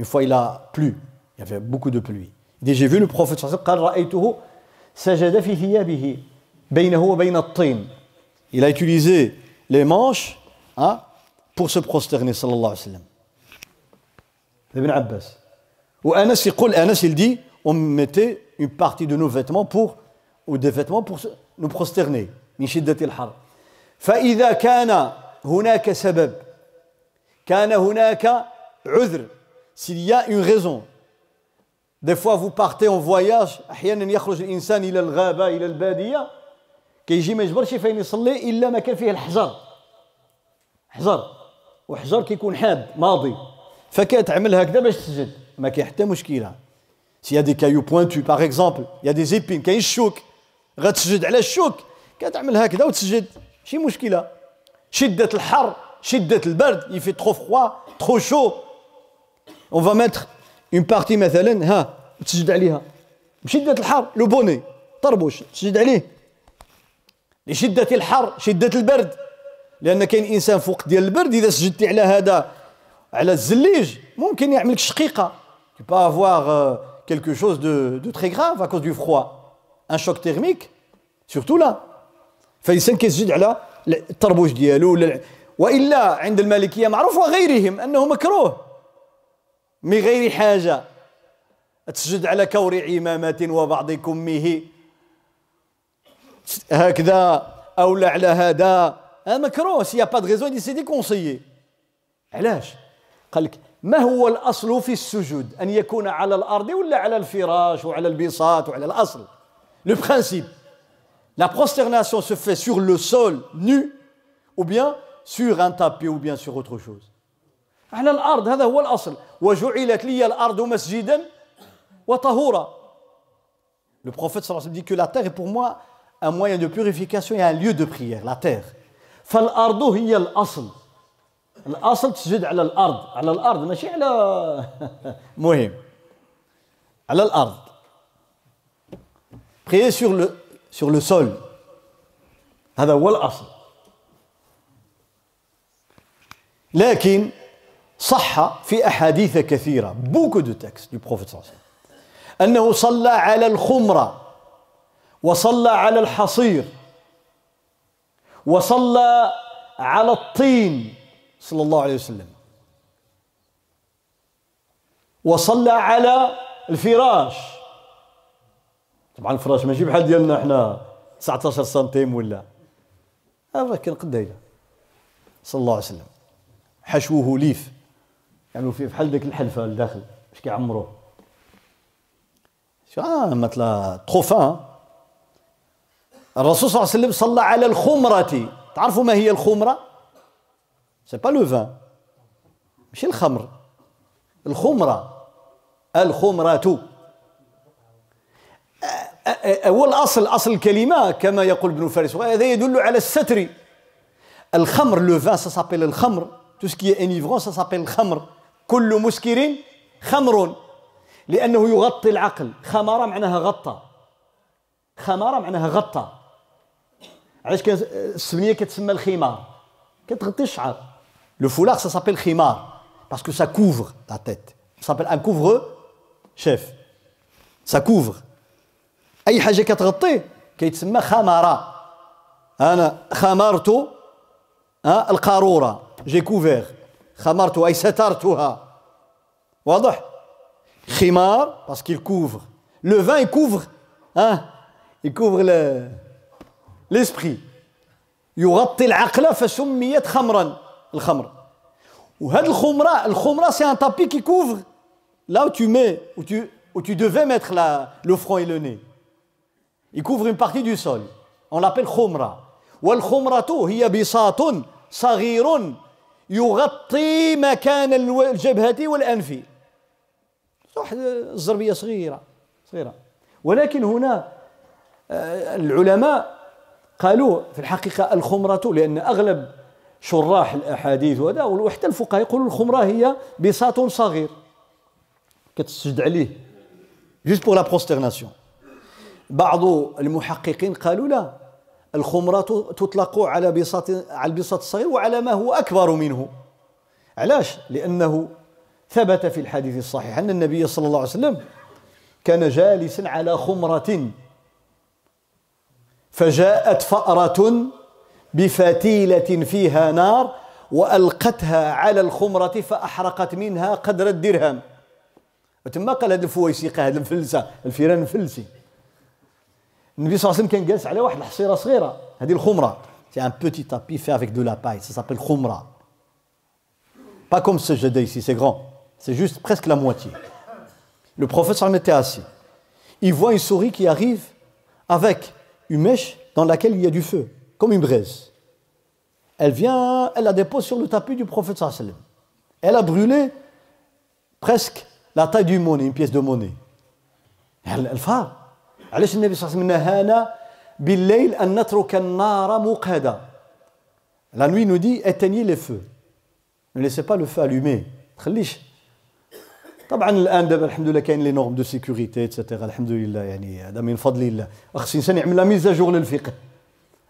une fois il a plu il y avait beaucoup de pluie et j'ai vu le prophète صلى الله عليه وسلم قال رأيته سجد في ثيابه بينه وبين الطين il a utilisé les manches بور pour se prosterner صلى الله عليه وسلم ابن عباس Ou Anas, il dit, on mettait une partie de nos vêtements pour, ou des vêtements pour nous prosterner. من شدة الحر فإذا كان هناك سبب كان هناك عذر s'il y a une raison des fois vous partez en voyage أحيانا يخرج الإنسان إلى الغابة إلى البادية كيجي ما يجبرش فين يصلي إلا ما كان فيه الحجر حجر وحجر كيكون حاد ماضي فكتعمل هكذا باش تسجد ما كاين حتى مشكله سي دي كايو بوينتو باغ اكزومبل يا دي زيبين كاين الشوك غتسجد على الشوك كتعمل هكذا وتسجد ماشي مشكله شده الحر شده البرد يفي ترو فخوا ترو شو اون فا ميتر اون بارتي مثلا ها تسجد عليها بشده الحر لو بوني طربوش تسجد عليه لشده الحر شده البرد لان كاين انسان فوق ديال البرد اذا سجدتي على هذا على الزليج ممكن يعملك شقيقه Tu peux avoir euh, quelque chose de, de, très grave à cause du froid. Un choc thermique, surtout là. فإنسان كيسجد على الطربوش ديالو ولا وإلا عند المالكية معروف وغيرهم أنه مكروه من غير حاجة تسجد على كور عمامة وبعض كمه هكذا أو لا على هذا آه، مكروه سي با دو غيزون سي ديكونسيي علاش قال لك le principe la prosternation se fait sur le sol nu ou bien sur un tapis ou bien sur autre chose le prophète dit que la terre est pour moi un moyen de purification et un lieu de prière la terre الاصل تسجد على الارض على الارض ماشي على مهم على الارض prier sur le sur le sol هذا هو الاصل لكن صح في احاديث كثيره beaucoup de textes du prophète صلى الله عليه وسلم انه صلى على الخمره وصلى على الحصير وصلى على الطين صلى الله عليه وسلم وصلى على الفراش طبعا الفراش ماشي بحال ديالنا حنا 19 سنتيم ولا هذا كان قدايله صلى الله عليه وسلم حشوه ليف يعني فيه بحال ديك الحلفه لداخل باش كيعمروه شو اه مثلا تخوفان الرسول صلى الله عليه وسلم صلى على الخمره تعرفوا ما هي الخمره سي با لو فان ماشي الخمر الخمرة الخمرة هو الأصل أصل الكلمة كما يقول ابن فارس وهذا يدل على الستر الخمر لو فان سا سابيل الخمر تو سكي انيفغون سا سابيل الخمر كل مسكر خمر لأنه يغطي العقل خمارة معناها غطى خمارة معناها غطى علاش كان السبنية كتسمى الخمار كتغطي الشعر Le foulard, ça s'appelle khimar, parce que ça couvre la tête. Ça s'appelle un couvreux, chef. Ça couvre. Aïe, haja katrati, qui est khamara. Ana, hein, khamarto, hein, al karoura. J'ai couvert. Khamartu, aïe, setartuha. Wadah. Khimar, parce qu'il couvre. Le vin, il couvre, hein, il couvre l'esprit. Le, يغطي العقل فسميت khamran. الخمر وهاد الخمره الخمره سي ان تابي كي كوفر لا او tu مي او tu او tu دوفي ميتر لا لو فرون اي لو ني اي كوفر اون بارتي دو سول اون لابيل خمره والخمرة هي بساط صغير يغطي مكان الجبهة والأنف واحد الزربية صغيرة صغيرة ولكن هنا العلماء قالوا في الحقيقة الخمرة لأن أغلب شراح الاحاديث وهذا وحتى الفقهاء يقولوا الخمره هي بساط صغير كتسجد عليه جوست بور لا بروسترناسيون بعض المحققين قالوا لا الخمره تطلق على بساط على البساط الصغير وعلى ما هو اكبر منه علاش لانه ثبت في الحديث الصحيح ان النبي صلى الله عليه وسلم كان جالسا على خمره فجاءت فاره بفتيلة فيها نار وألقتها على الخمرة فأحرقت منها قدر الدرهم وتما قال هذا الفويسيقة هذا الفلسة الفيران الفلسي النبي صلى الله عليه وسلم كان جالس على واحد الحصيرة صغيرة هذه الخمرة سي ان بوتي تابي في افيك دو لا باي سا سابيل خمرة با كوم سي جدا ici سي غران سي جوست بريسك لا مواتي لو بروفيسور ميتي اسي assis. Il voit une souris qui arrive avec une mèche dans laquelle il y a du feu. comme une braise. Elle vient, elle la dépose sur le tapis du prophète sallam. Elle a brûlé presque la taille d'une monnaie, une pièce de monnaie. Elle fait. علاش La nuit nous dit éteignez les feux. Ne laissez pas le feu allumé. des طبعا الان دابا الحمد لله كاين لي نورم دو سيكوريتي اتسيتيرا الحمد لله يعني هذا من فضل الله des للفقه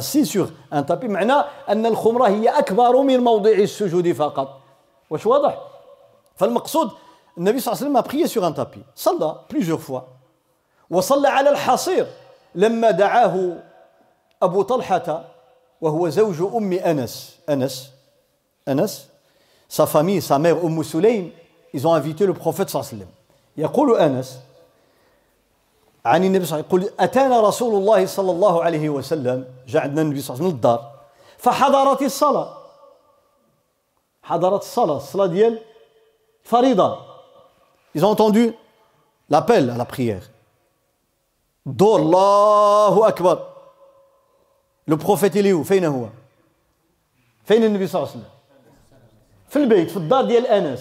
سي سيغ ان تابي معنى ان الخمره هي اكبر من موضع السجود فقط واش واضح فالمقصود النبي صلى الله عليه وسلم بريي سيغ ان تابي صلى بليزيور فوا وصلى على الحصير لما دعاه ابو طلحه وهو زوج ام انس انس انس sa famille sa mère ام سليم ils ont invité le prophète صلى الله عليه وسلم يقول انس عن النبي صلى الله عليه وسلم يقول أتانا رسول الله صلى الله عليه وسلم جاء عندنا النبي صلى الله عليه وسلم للدار فحضرت الصلاة حضرت الصلاة الصلاة ديال فريضة Ils ont entendu l'appel à la prière. دور الله أكبر لو بروفيت اللي هو فين هو فين النبي صلى الله عليه وسلم في البيت في الدار ديال أنس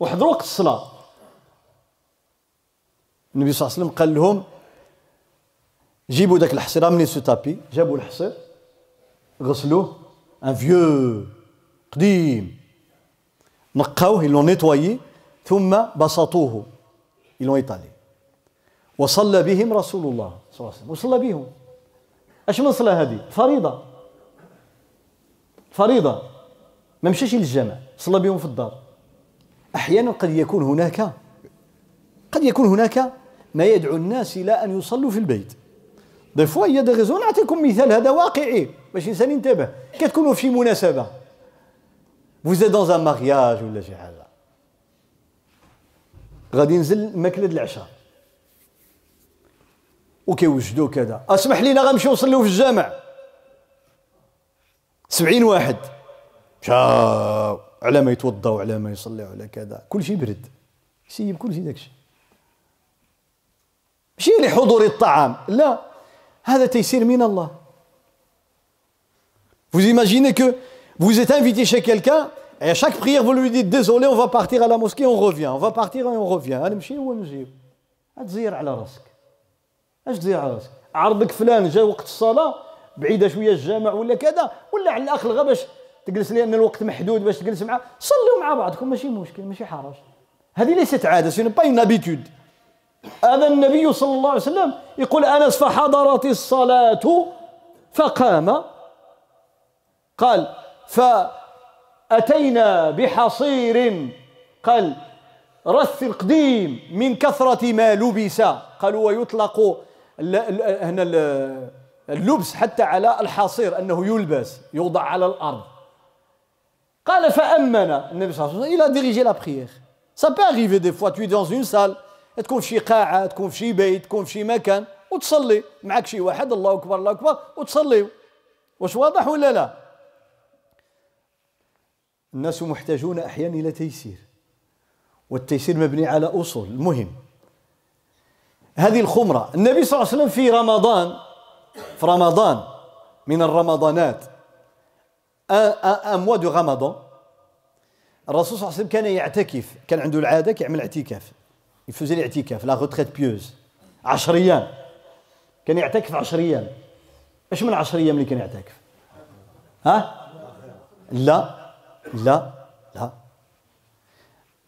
وحضر وقت الصلاة النبي صلى الله عليه وسلم قال لهم جيبوا ذاك الحصير من سو تابي جابوا الحصير غسلوه ان فيو قديم نقاوه ils نيتواي ثم بسطوه ils ايطالي وصلى بهم رسول الله صلى الله عليه وسلم وصلى بهم اش من صلاه هذه فريضه فريضه ما مشاش للجامع صلى بهم في الدار احيانا قد يكون هناك قد يكون هناك ما يدعو الناس إلى أن يصلوا في البيت دي فوا هي دي غيزون نعطيكم مثال هذا واقعي إيه. باش الانسان ينتبه كتكونوا في مناسبه vous êtes dans un mariage ولا شي حاجه غادي ننزل ماكله العشاء وكيوجدوا كذا اسمح لينا غنمشيو نصليو في الجامع سبعين واحد مشاو على ما يتوضاو على ما يصليو على كذا كلشي برد سيب كلشي داكشي مش لحضور الطعام لا هذا تيسير من الله Vous imaginez que vous êtes invité chez quelqu'un et à chaque prière vous lui dites désolé on va partir à la mosquée on revient on va partir et on revient هنمشي ونجيو هتزير على راسك اش تزير على راسك عرضك فلان جا وقت الصلاه بعيده شويه الجامع ولا كذا ولا على الاقل غير باش تجلس لان الوقت محدود باش تجلس معاه صلوا مع بعضكم ماشي مشكل ماشي حرج هذه ليست عاده سي با اون ابيتود هذا النبي صلى الله عليه وسلم يقول أنس فحضرت الصلاة فقام قال فأتينا بحصير قال رث القديم من كثرة ما لبس قالوا ويطلق هنا اللبس حتى على الحصير أنه يلبس يوضع على الأرض قال فأمن النبي صلى الله عليه وسلم إلى ديريجي لا la prière ça peut arriver des fois tu es dans une salle تكون في شي قاعه تكون في شي بيت تكون في شي مكان وتصلي معك شي واحد الله اكبر الله اكبر وتصلي واش واضح ولا لا الناس محتاجون احيانا الى تيسير والتيسير مبني على اصول المهم هذه الخمره النبي صلى الله عليه وسلم في رمضان في رمضان من الرمضانات اموا دو رمضان الرسول صلى الله عليه وسلم كان يعتكف كان عنده العاده كيعمل اعتكاف il faisait l'i'tikaf, la retraite pieuse. 10 ايام كان يعتكف 10 ايام اش من 10 ايام اللي كان يعتكف ها لا لا لا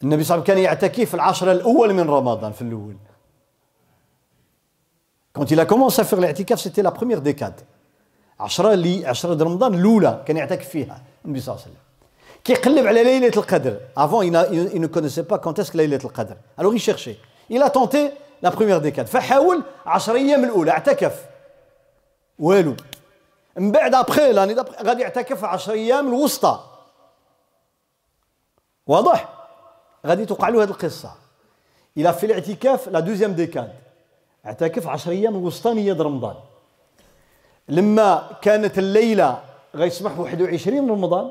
النبي صلى الله عليه وسلم كان يعتكف العشرة الأول من رمضان في الأول Quand il a commencé à faire l'i'tikaf, c'était la première décade. 10 عشرة رمضان الأولى كان يعتكف فيها النبي صلى الله عليه وسلم كيقلب على ليله القدر افون il نو connaissait pas quand est ليله القدر الو il cherchait il تونتي لا la ديكاد فحاول 10 ايام الاولى اعتكف والو من بعد ابخي لاني غادي يعتكف 10 ايام الوسطى واضح غادي توقع له هذه القصه الى في الاعتكاف لا دوزيام ديكاد اعتكف 10 ايام الوسطى نيه رمضان لما كانت الليله غيصبح 21 رمضان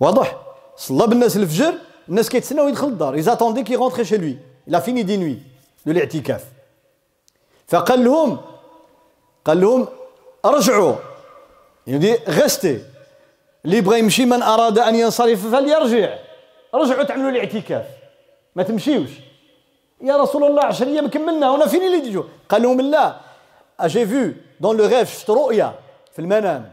واضح صلى بالناس الفجر الناس كيتسناو يدخل الدار إذا اتوندي كي rentre شي لوي لا فيني دي نوي nuits الاعتكاف فقال لهم قال لهم ارجعوا يعني غستي اللي بغى يمشي من اراد ان ينصرف فليرجع رجعوا تعملوا الاعتكاف ما تمشيوش يا رسول الله عشر ايام كملنا وانا فين اللي تجوا قال لهم لا اجي فيو دون لو غيف شفت رؤيا في المنام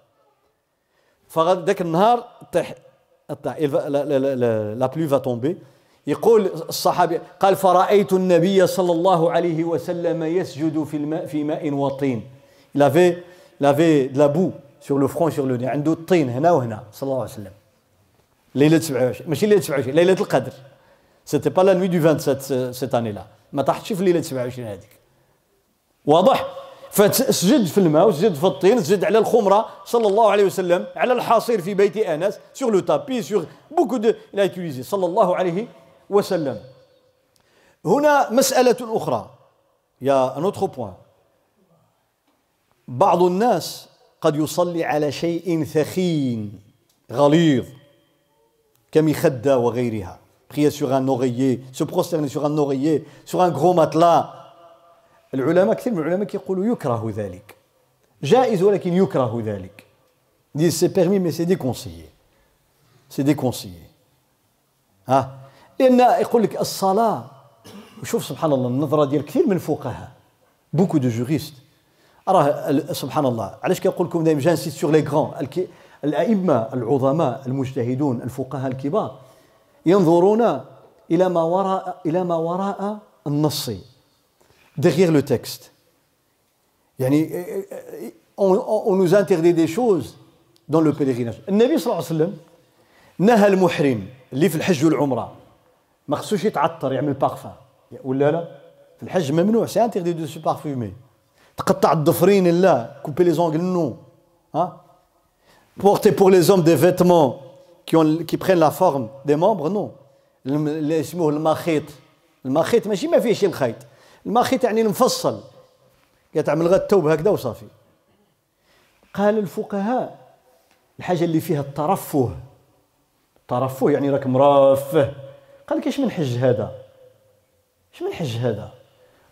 فذاك النهار طيح طيح لا بلو فا تومبي يقول الصحابي قال فرأيت النبي صلى الله عليه وسلم يسجد في الماء في ماء وطين il avait il avait de la boue sur le front sur le nez عنده الطين هنا وهنا صلى الله عليه وسلم ليلة 27 ماشي ليلة 27 ليلة القدر سيتي با لا نوي دو 27 سيت اني لا ما طاحتش في ليلة 27 هذيك واضح فسجد في الماء وتسجد في الطين سجد على الخمره صلى الله عليه وسلم على الحصير في بيت انس سور لو تابي سور بوكو دو لا صلى الله عليه وسلم هنا مساله اخرى يا ان بوان بعض الناس قد يصلي على شيء ثخين غليظ كمخدة وغيرها prier sur un سو بروسترني prosterner sur un oreiller, sur un gros العلماء كثير من العلماء كيقولوا يكره ذلك جائز ولكن يكره ذلك سي بيرمي مي سي ديكونسيي سي ديكونسيي ها لان يقول لك الصلاه وشوف سبحان الله النظره ديال كثير من الفقهاء بوكو دو جوريست راه سبحان الله علاش كنقول لكم دائما جانسيت سور لي غران الائمه العظماء المجتهدون الفقهاء الكبار ينظرون الى ما وراء الى ما وراء النص derrière le texte. Yani, euh, euh, on, on, nous interdit des choses dans le pèlerinage. Le Nabi sallallahu alayhi wa sallam, muhrim, li fil hajj ou l'umra, ma khsouchi t'attar, y'a mes parfums. Oulala, fil hajj memnou, c'est interdit de se parfumer. T'qatta'a d'dufrin illa, couper les ongles, non. Hein? Porter pour les hommes des vêtements qui, ont, qui prennent la forme des membres, non. Les smouh, le makhit, le makhit, mais j'y m'affiche le khayt. الماخي تعني المفصل كتعمل من التوب هكذا وصافي قال الفقهاء الحاجه اللي فيها الترفه ترفه يعني راك مرافه قال لك من حج هذا اش من حج هذا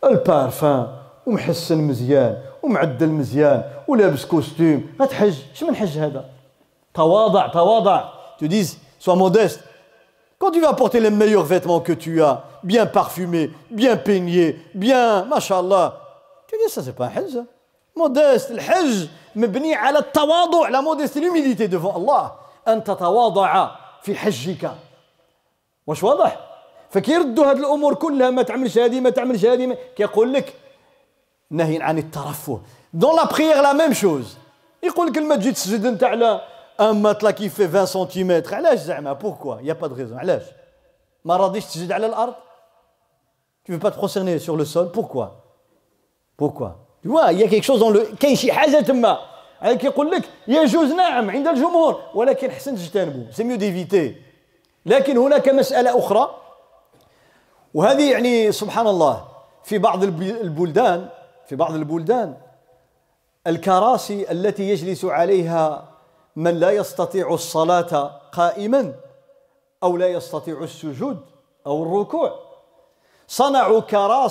البارفان ومحسن مزيان ومعدل مزيان ولابس كوستيم غتحج اش من حج هذا تواضع تواضع تو ديز سوا موديست كون تو فا بورتي لي ميور فيتمون كو تو as bien parfumé, bien peigné, bien, mashallah. Tu dis, ça, c'est pas un hajj. Modeste, le hajj, مبني على التواضع, la modeste, l'humilité devant Allah. أن تتواضع في حجك. واش واضح؟ فكيردوا هاد الامور كلها ما تعملش هادي ما تعملش هذه كيقول لك نهي عن الترفه دون لا بريير لا ميم شوز يقول لك لما تجي تسجد انت على ان ماتلا كي في 20 سنتيمتر علاش زعما بوركوا يا با دو ريزون علاش ما راضيش تسجد على الارض tu ne veux pas te prosterner sur le sol. Pourquoi Pourquoi Tu vois, il y a quelque chose dans le. كاين شي حاجه تما عليك لك يجوز نعم عند الجمهور ولكن حسن سي ميو ديفيتي لكن هناك مساله اخرى وهذه يعني سبحان الله في بعض البلدان في بعض البلدان الكراسي التي يجلس عليها من لا يستطيع الصلاه قائما او لا يستطيع السجود او الركوع Dans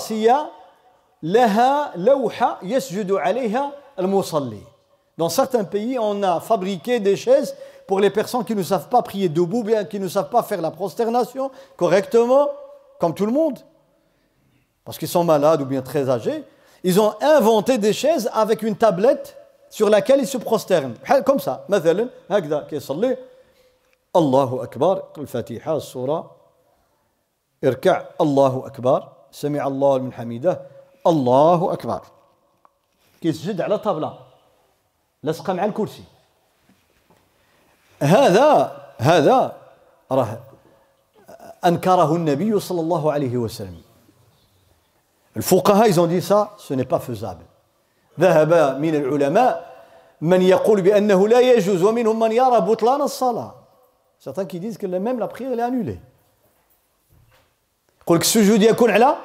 certains pays, on a fabriqué des chaises pour les personnes qui ne savent pas prier debout, bien qui ne savent pas faire la prosternation correctement, comme tout le monde, parce qu'ils sont malades ou bien très âgés. Ils ont inventé des chaises avec une tablette sur laquelle ils se prosternent. Comme ça. Akbar « Al-Fatiha اركع الله أكبر سمع الله من حميده الله أكبر كيسجد على طابلة لاصقة مع الكرسي هذا هذا راه أنكره النبي صلى الله عليه وسلم الفقهاء ايزون دي سا سو ني با فيزابل ذهب من العلماء من يقول بأنه لا يجوز ومنهم من يرى بطلان الصلاة certains qui disent que même la prière est annulée يقول لك السجود يكون على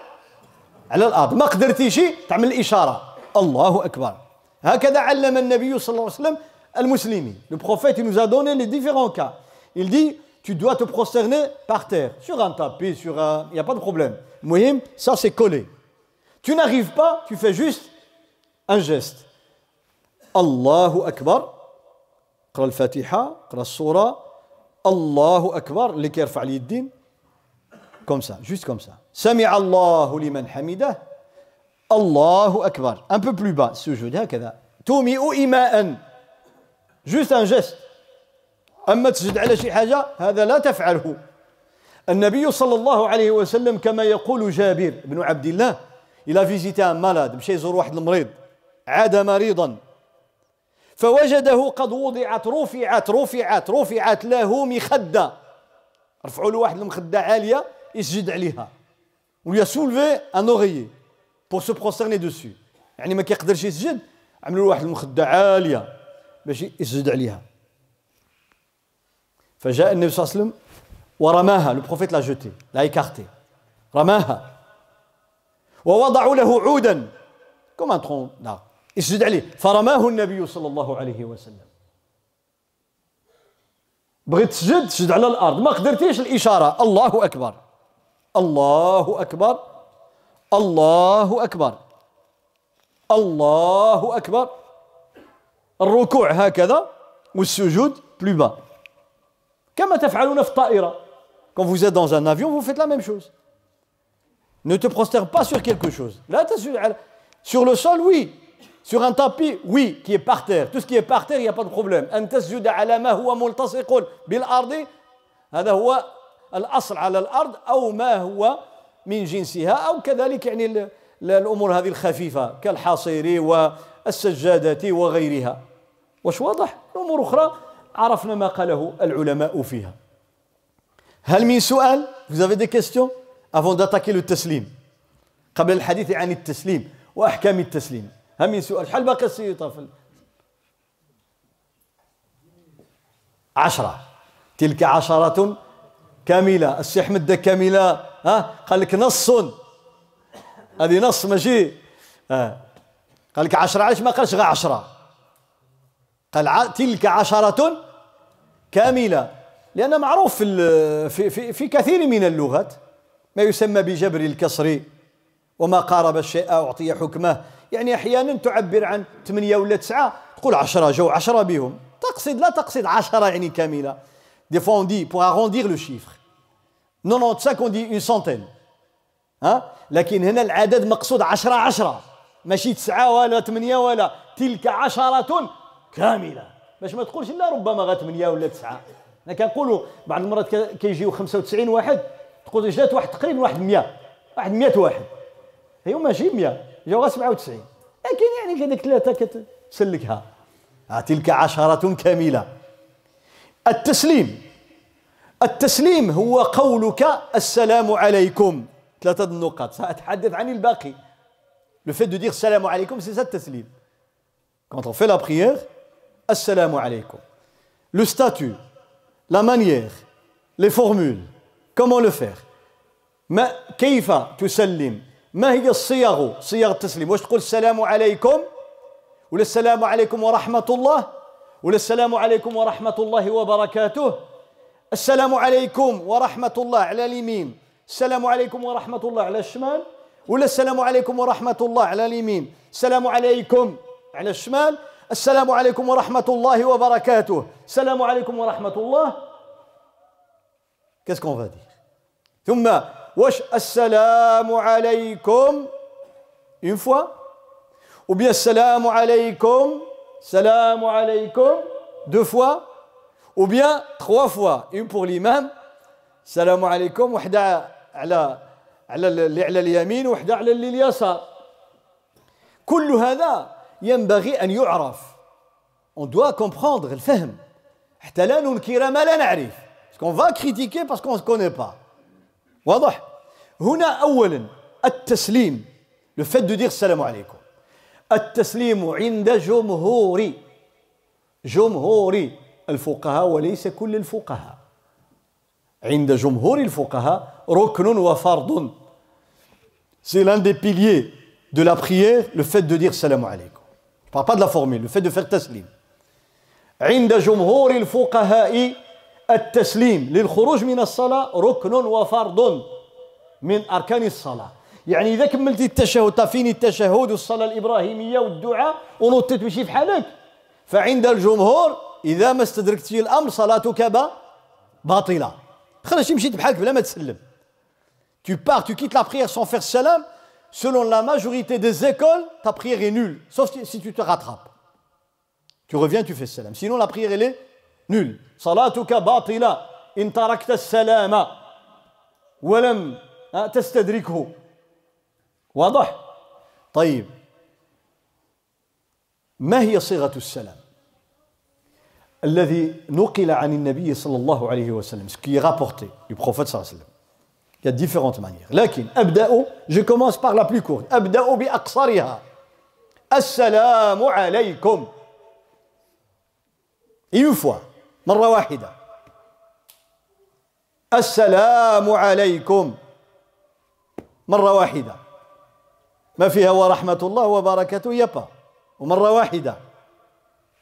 على الارض ما قدرتيش تعمل الاشاره الله اكبر هكذا علم النبي صلى الله عليه وسلم المسلمين le prophète il nous a donné les différents cas il dit tu dois te prosterner par terre sur un tapis sur un il n'y a pas de problème Moïm, ça c'est collé tu n'arrives pas tu fais juste un geste الله اكبر اقرا الفاتحه اقرا الصوره الله اكبر اللي كيرفع اليدين Comme ça, juste comme ça. Sami Allahu liman hamidah. Allahu Akbar. Un peu plus bas. Sujud hakada. Tumi'u ima'an. Juste un geste. أما تسجد على شيء حاجة هذا لا تفعله النبي صلى الله عليه وسلم كما يقول جابر بن عبد الله إلى فيزيتا مالاد مشى يزور واحد المريض عاد مريضا فوجده قد وضعت رفعت رفعت رفعت له مخدة رفعوا له واحد المخدة عالية يسجد عليها ويا سولفي ان اوريي بور سو بروسترني دوسو يعني ما كيقدرش يسجد عملوا له واحد المخده عاليه باش يسجد عليها فجاء النبي صلى الله عليه وسلم ورماها لو بروفيت لا جوتي لا ايكارتي رماها ووضعوا له عودا كوم ان ترون لا يسجد عليه فرماه النبي صلى الله عليه وسلم بغيت تسجد سجد على الارض ما قدرتيش الاشاره الله اكبر Allahu Akbar, Allahu Akbar, Allahu Akbar. الركوع هكذا والسجود plus bas. كما تفعلون في Quand vous êtes dans un avion, vous faites la même chose. Ne te prosterne pas sur quelque chose. Là, sur le sol, oui. Sur un tapis, oui, qui est par terre. Tout ce qui est par terre, il n'y a pas de problème. الأصل على الأرض أو ما هو من جنسها أو كذلك يعني الأمور هذه الخفيفة كالحصير والسجادة وغيرها واش واضح أمور أخرى عرفنا ما قاله العلماء فيها هل من سؤال vous avez des questions avant d'attaquer le تسليم قبل الحديث عن التسليم وأحكام التسليم هل من سؤال شحال باقي السيطة في عشرة تلك عشرة كامله السي احمد ده كامله ها قال لك نص هذه نص ماشي آه. قال لك عشرة علاش ما قالش غير عشرة قال تلك عشرة كاملة لأن معروف في, في, في, في كثير من اللغات ما يسمى بجبر الكسر وما قارب الشيء أعطي حكمه يعني أحيانا تعبر عن ثمانية ولا تسعة تقول عشرة جو عشرة بهم تقصد لا تقصد عشرة يعني كاملة Des fois, on dit, pour arrondir le chiffre, 95 on dit une centaine. ها لكن هنا العدد مقصود 10 عشرة ماشي تسعة ولا ثمانية ولا تلك 10 كاملة باش ما تقولش لا ربما غا 8 ولا 9 انا كنقولوا بعض المرات كيجيو 95 واحد تقول جات واحد تقريبا واحد 100 واحد 100 واحد هي ماشي 100 جاو غا 97 لكن يعني هذيك ثلاثة كتسلكها تلك عشرة كاملة التسليم التسليم هو قولك السلام عليكم ثلاثة النقاط سأتحدث عن الباقي Le fait de dire السلام عليكم c'est ça taslim. Quand on fait la prière, السلام عليكم Le statut, la manière, les formules, comment le faire. ما كيف تسلم ما هي الصيغ صيغ التسليم واش تقول السلام عليكم ولا السلام عليكم ورحمة الله والسلام السلام عليكم ورحمة الله وبركاته السلام عليكم ورحمة الله على اليمين السلام عليكم ورحمة الله على الشمال ولا السلام عليكم ورحمة الله على اليمين السلام عليكم على الشمال السلام عليكم ورحمة الله وبركاته السلام عليكم ورحمة الله كيف كون فادي ثم واش السلام عليكم اون فوا السلام عليكم Salam alaykum, deux fois, ou bien trois fois, une pour l'imam, Salam alaykum, wahda ala ala على al-yamin wahda ala al-yasar. كل هذا ينبغي أن يعرف on doit comprendre le fahm. حتى لا ننكر ما لا نعرف parce qu'on va critiquer parce qu'on ne connaît pas واضح هنا أولا التسليم le fait de dire salam alaykum التسليم عند جمهور جمهور الفقهاء وليس كل الفقهاء عند جمهور الفقهاء ركن وفرض سي لان دي بيليي دو لا بريير لو فيت دو دير salam عليكم با با دو لا de la formule, le fait عند جمهور الفقهاء التسليم للخروج من الصلاة ركن وفرض من أركان الصلاة يعني اذا كملتي التشهد طافيني التشهد والصلاه الابراهيميه والدعاء ونطيت ماشي بحالك فعند الجمهور اذا ما استدركتي الامر صلاتك باطله خلاص مشيت بحالك بلا ما تسلم tu pars tu quittes la priere sans faire salam selon la majorité des écoles ta priere est nulle sauf si tu te rattrapes tu reviens tu fais salam sinon la priere elle est nulle صلاتك باطله ان تركت السلام ولم تستدركه واضح؟ طيب ما هي صيغة السلام؟ الذي نقل عن النبي صلى الله عليه وسلم ce qui est rapporté du prophète صلى الله عليه وسلم il y a différentes manières لكن أبدأ je commence par la plus courte أبدأ بأقصرها السلام عليكم une fois مرة واحدة السلام عليكم مرة واحدة ما فيها ورحمة الله وبركاته يبا ومرة واحدة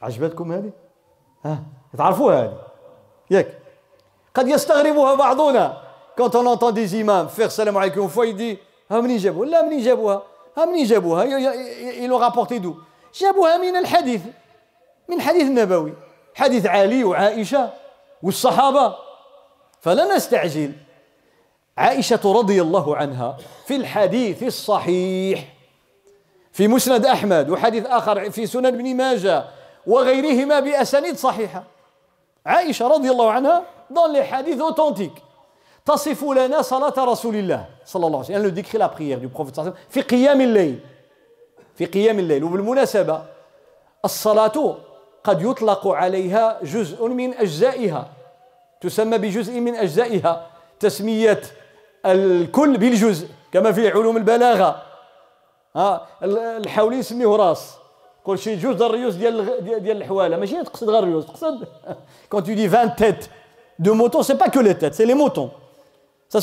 عجبتكم هذه؟ ها تعرفوها هذه ياك قد يستغربها بعضنا كونت اون اونتون دي زيمام فيغ السلام عليكم يدي ها منين جابوها؟ لا منين جابوها؟ ها منين جابوها؟ يلو رابورتي دو جابوها من الحديث من حديث النبوي حديث علي وعائشة والصحابة فلا نستعجل عائشة رضي الله عنها في الحديث الصحيح في مسند أحمد وحديث آخر في سنن ابن ماجه وغيرهما بأسانيد صحيحة عائشة رضي الله عنها dans les hadiths authentiques تصف لنا صلاة رسول الله صلى الله عليه وسلم يعني nous décrit la prière du في قيام الليل في قيام الليل وبالمناسبة الصلاة قد يطلق عليها جزء من أجزائها تسمى بجزء من أجزائها تسمية Quand tu dis 20 têtes de moutons, ce n'est pas que les têtes, c'est les Ça,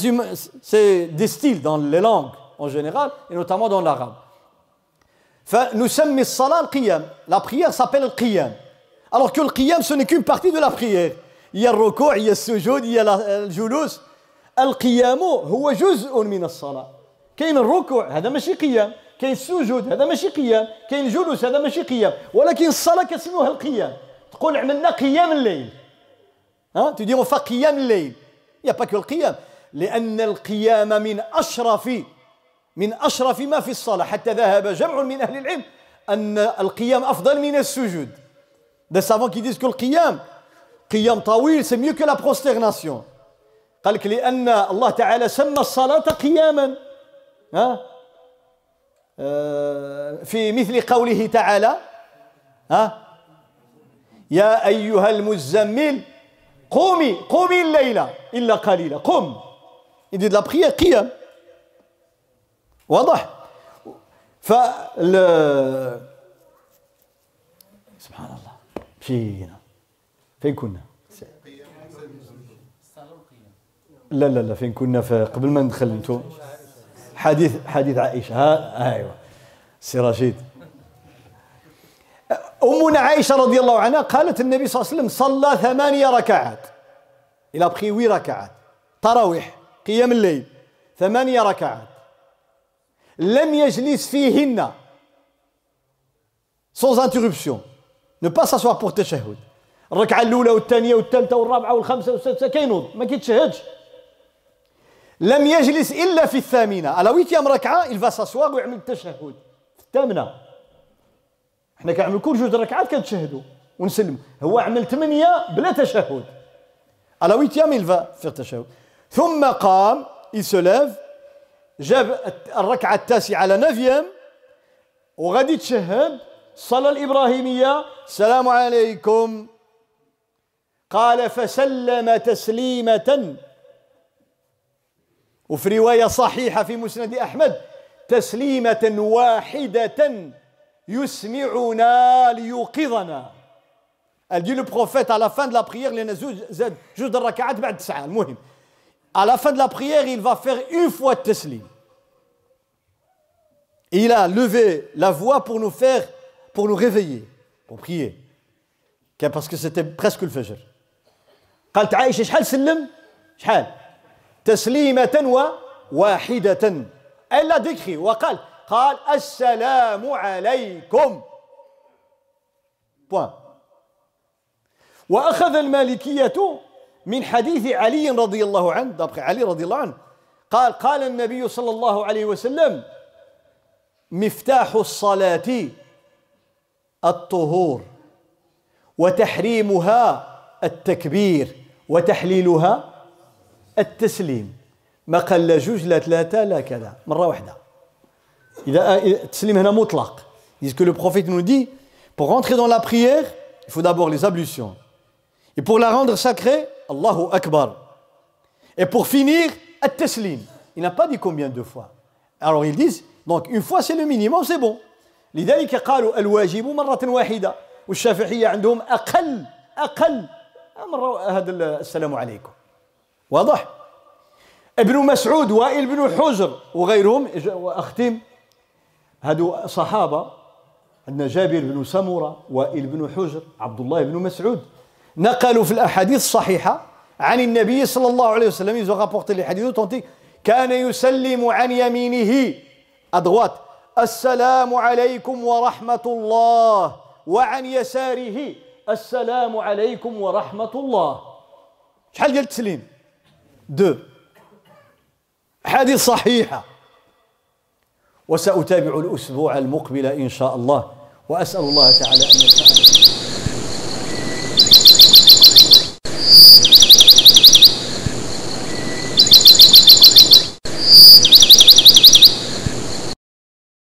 c'est des styles dans les langues en général, et notamment dans l'arabe. Nous sommes La prière s'appelle al-qiyam. Alors que le qiyam, ce n'est qu'une partie de la prière. Il y a le recours, il y a le sujoud, il y a euh, le julous, القيام هو جزء من الصلاة كاين الركوع هذا ماشي قيام كاين السجود هذا ماشي قيام كاين الجلوس هذا ماشي قيام ولكن الصلاة كسموها القيام تقول عملنا قيام الليل ها تدي فقيام قيام الليل يا باكو القيام لأن القيام من أشرف من أشرف ما في الصلاة حتى ذهب جمع من أهل العلم أن القيام أفضل من السجود des سافون كي disent القيام قيام طويل سي ميو كو لا que قال لك لأن الله تعالى سمى الصلاة قياما ها آه، في مثل قوله تعالى ها يا أيها المزمل قومي قومي الليلة إلا قليلا قم إذا لا قيام واضح ف سبحان الله فينا فين كنا لا لا لا فين كنا في قبل ما ندخل انتو حديث حديث عائشه ها ايوه سي رشيد امنا عائشه رضي الله عنها قالت النبي صلى الله عليه وسلم صلى ثمانيه ركعات الى بخي وي ركعات تراويح قيام الليل ثمانيه ركعات لم يجلس فيهن sans interruption ne pas s'asseoir pour التشهد الركعه الاولى والثانيه والثالثه والرابعه والخامسه والسادسه كينوض ما كيتشهدش لم يجلس إلا في الثامنة على ويتيام ركعة الفا va ويعمل التشهد في الثامنة حنا كنعمل كل جوج ركعات كنتشهدوا ونسلم هو عمل ثمانية بلا تشهد على ويتيام الفا في التشهد ثم قام يسولف جاب الركعة التاسعة على نفيام وغادي تشهد الصلاة الإبراهيمية السلام عليكم قال فسلم تسليمة وفي رواية صحيحة في مسند أحمد تسليمة واحدة يسمعنا ليوقظنا قال دي لو بروفيت على فان دو لا بريير لان زوج زاد جوج الركعات بعد تسعة المهم على فان دو لا بريير il va faire une fois التسليم il a levé la voix pour nous faire pour nous réveiller pour prier parce que c'était presque le fajr قالت عائشة شحال سلم شحال تسليمة وواحدة ألا دكخي وقال قال السلام عليكم بوان وأخذ المالكية من حديث علي رضي الله عنه دابخي علي رضي الله عنه قال قال النبي صلى الله عليه وسلم مفتاح الصلاة الطهور وتحريمها التكبير وتحليلها التسليم ما لا جوج لا ثلاثة لا كذا مرة واحدة إذا التسليم هنا مطلق Ils que le prophète nous dit pour rentrer dans la prière il faut d'abord les ablutions et pour la rendre sacrée Allahu Akbar et pour finir التسليم il n'a pas dit combien de fois alors ils disent donc une fois c'est le minimum c'est bon لذلك قالوا الواجب مرة واحدة والشافعية عندهم أقل أقل مرة هذا السلام عليكم واضح ابن مسعود وائل بن حجر وغيرهم واختم هادو صحابه عندنا جابر بن سمره وائل بن حجر عبد الله بن مسعود نقلوا في الاحاديث الصحيحه عن النبي صلى الله عليه وسلم ils ont rapporté les hadiths كان يسلم عن يمينه ادوات السلام عليكم ورحمة الله وعن يساره السلام عليكم ورحمة الله شحال ديال التسليم دو حديث صحيحة وسأتابع الأسبوع المقبل إن شاء الله وأسأل الله تعالى أن يتعلم.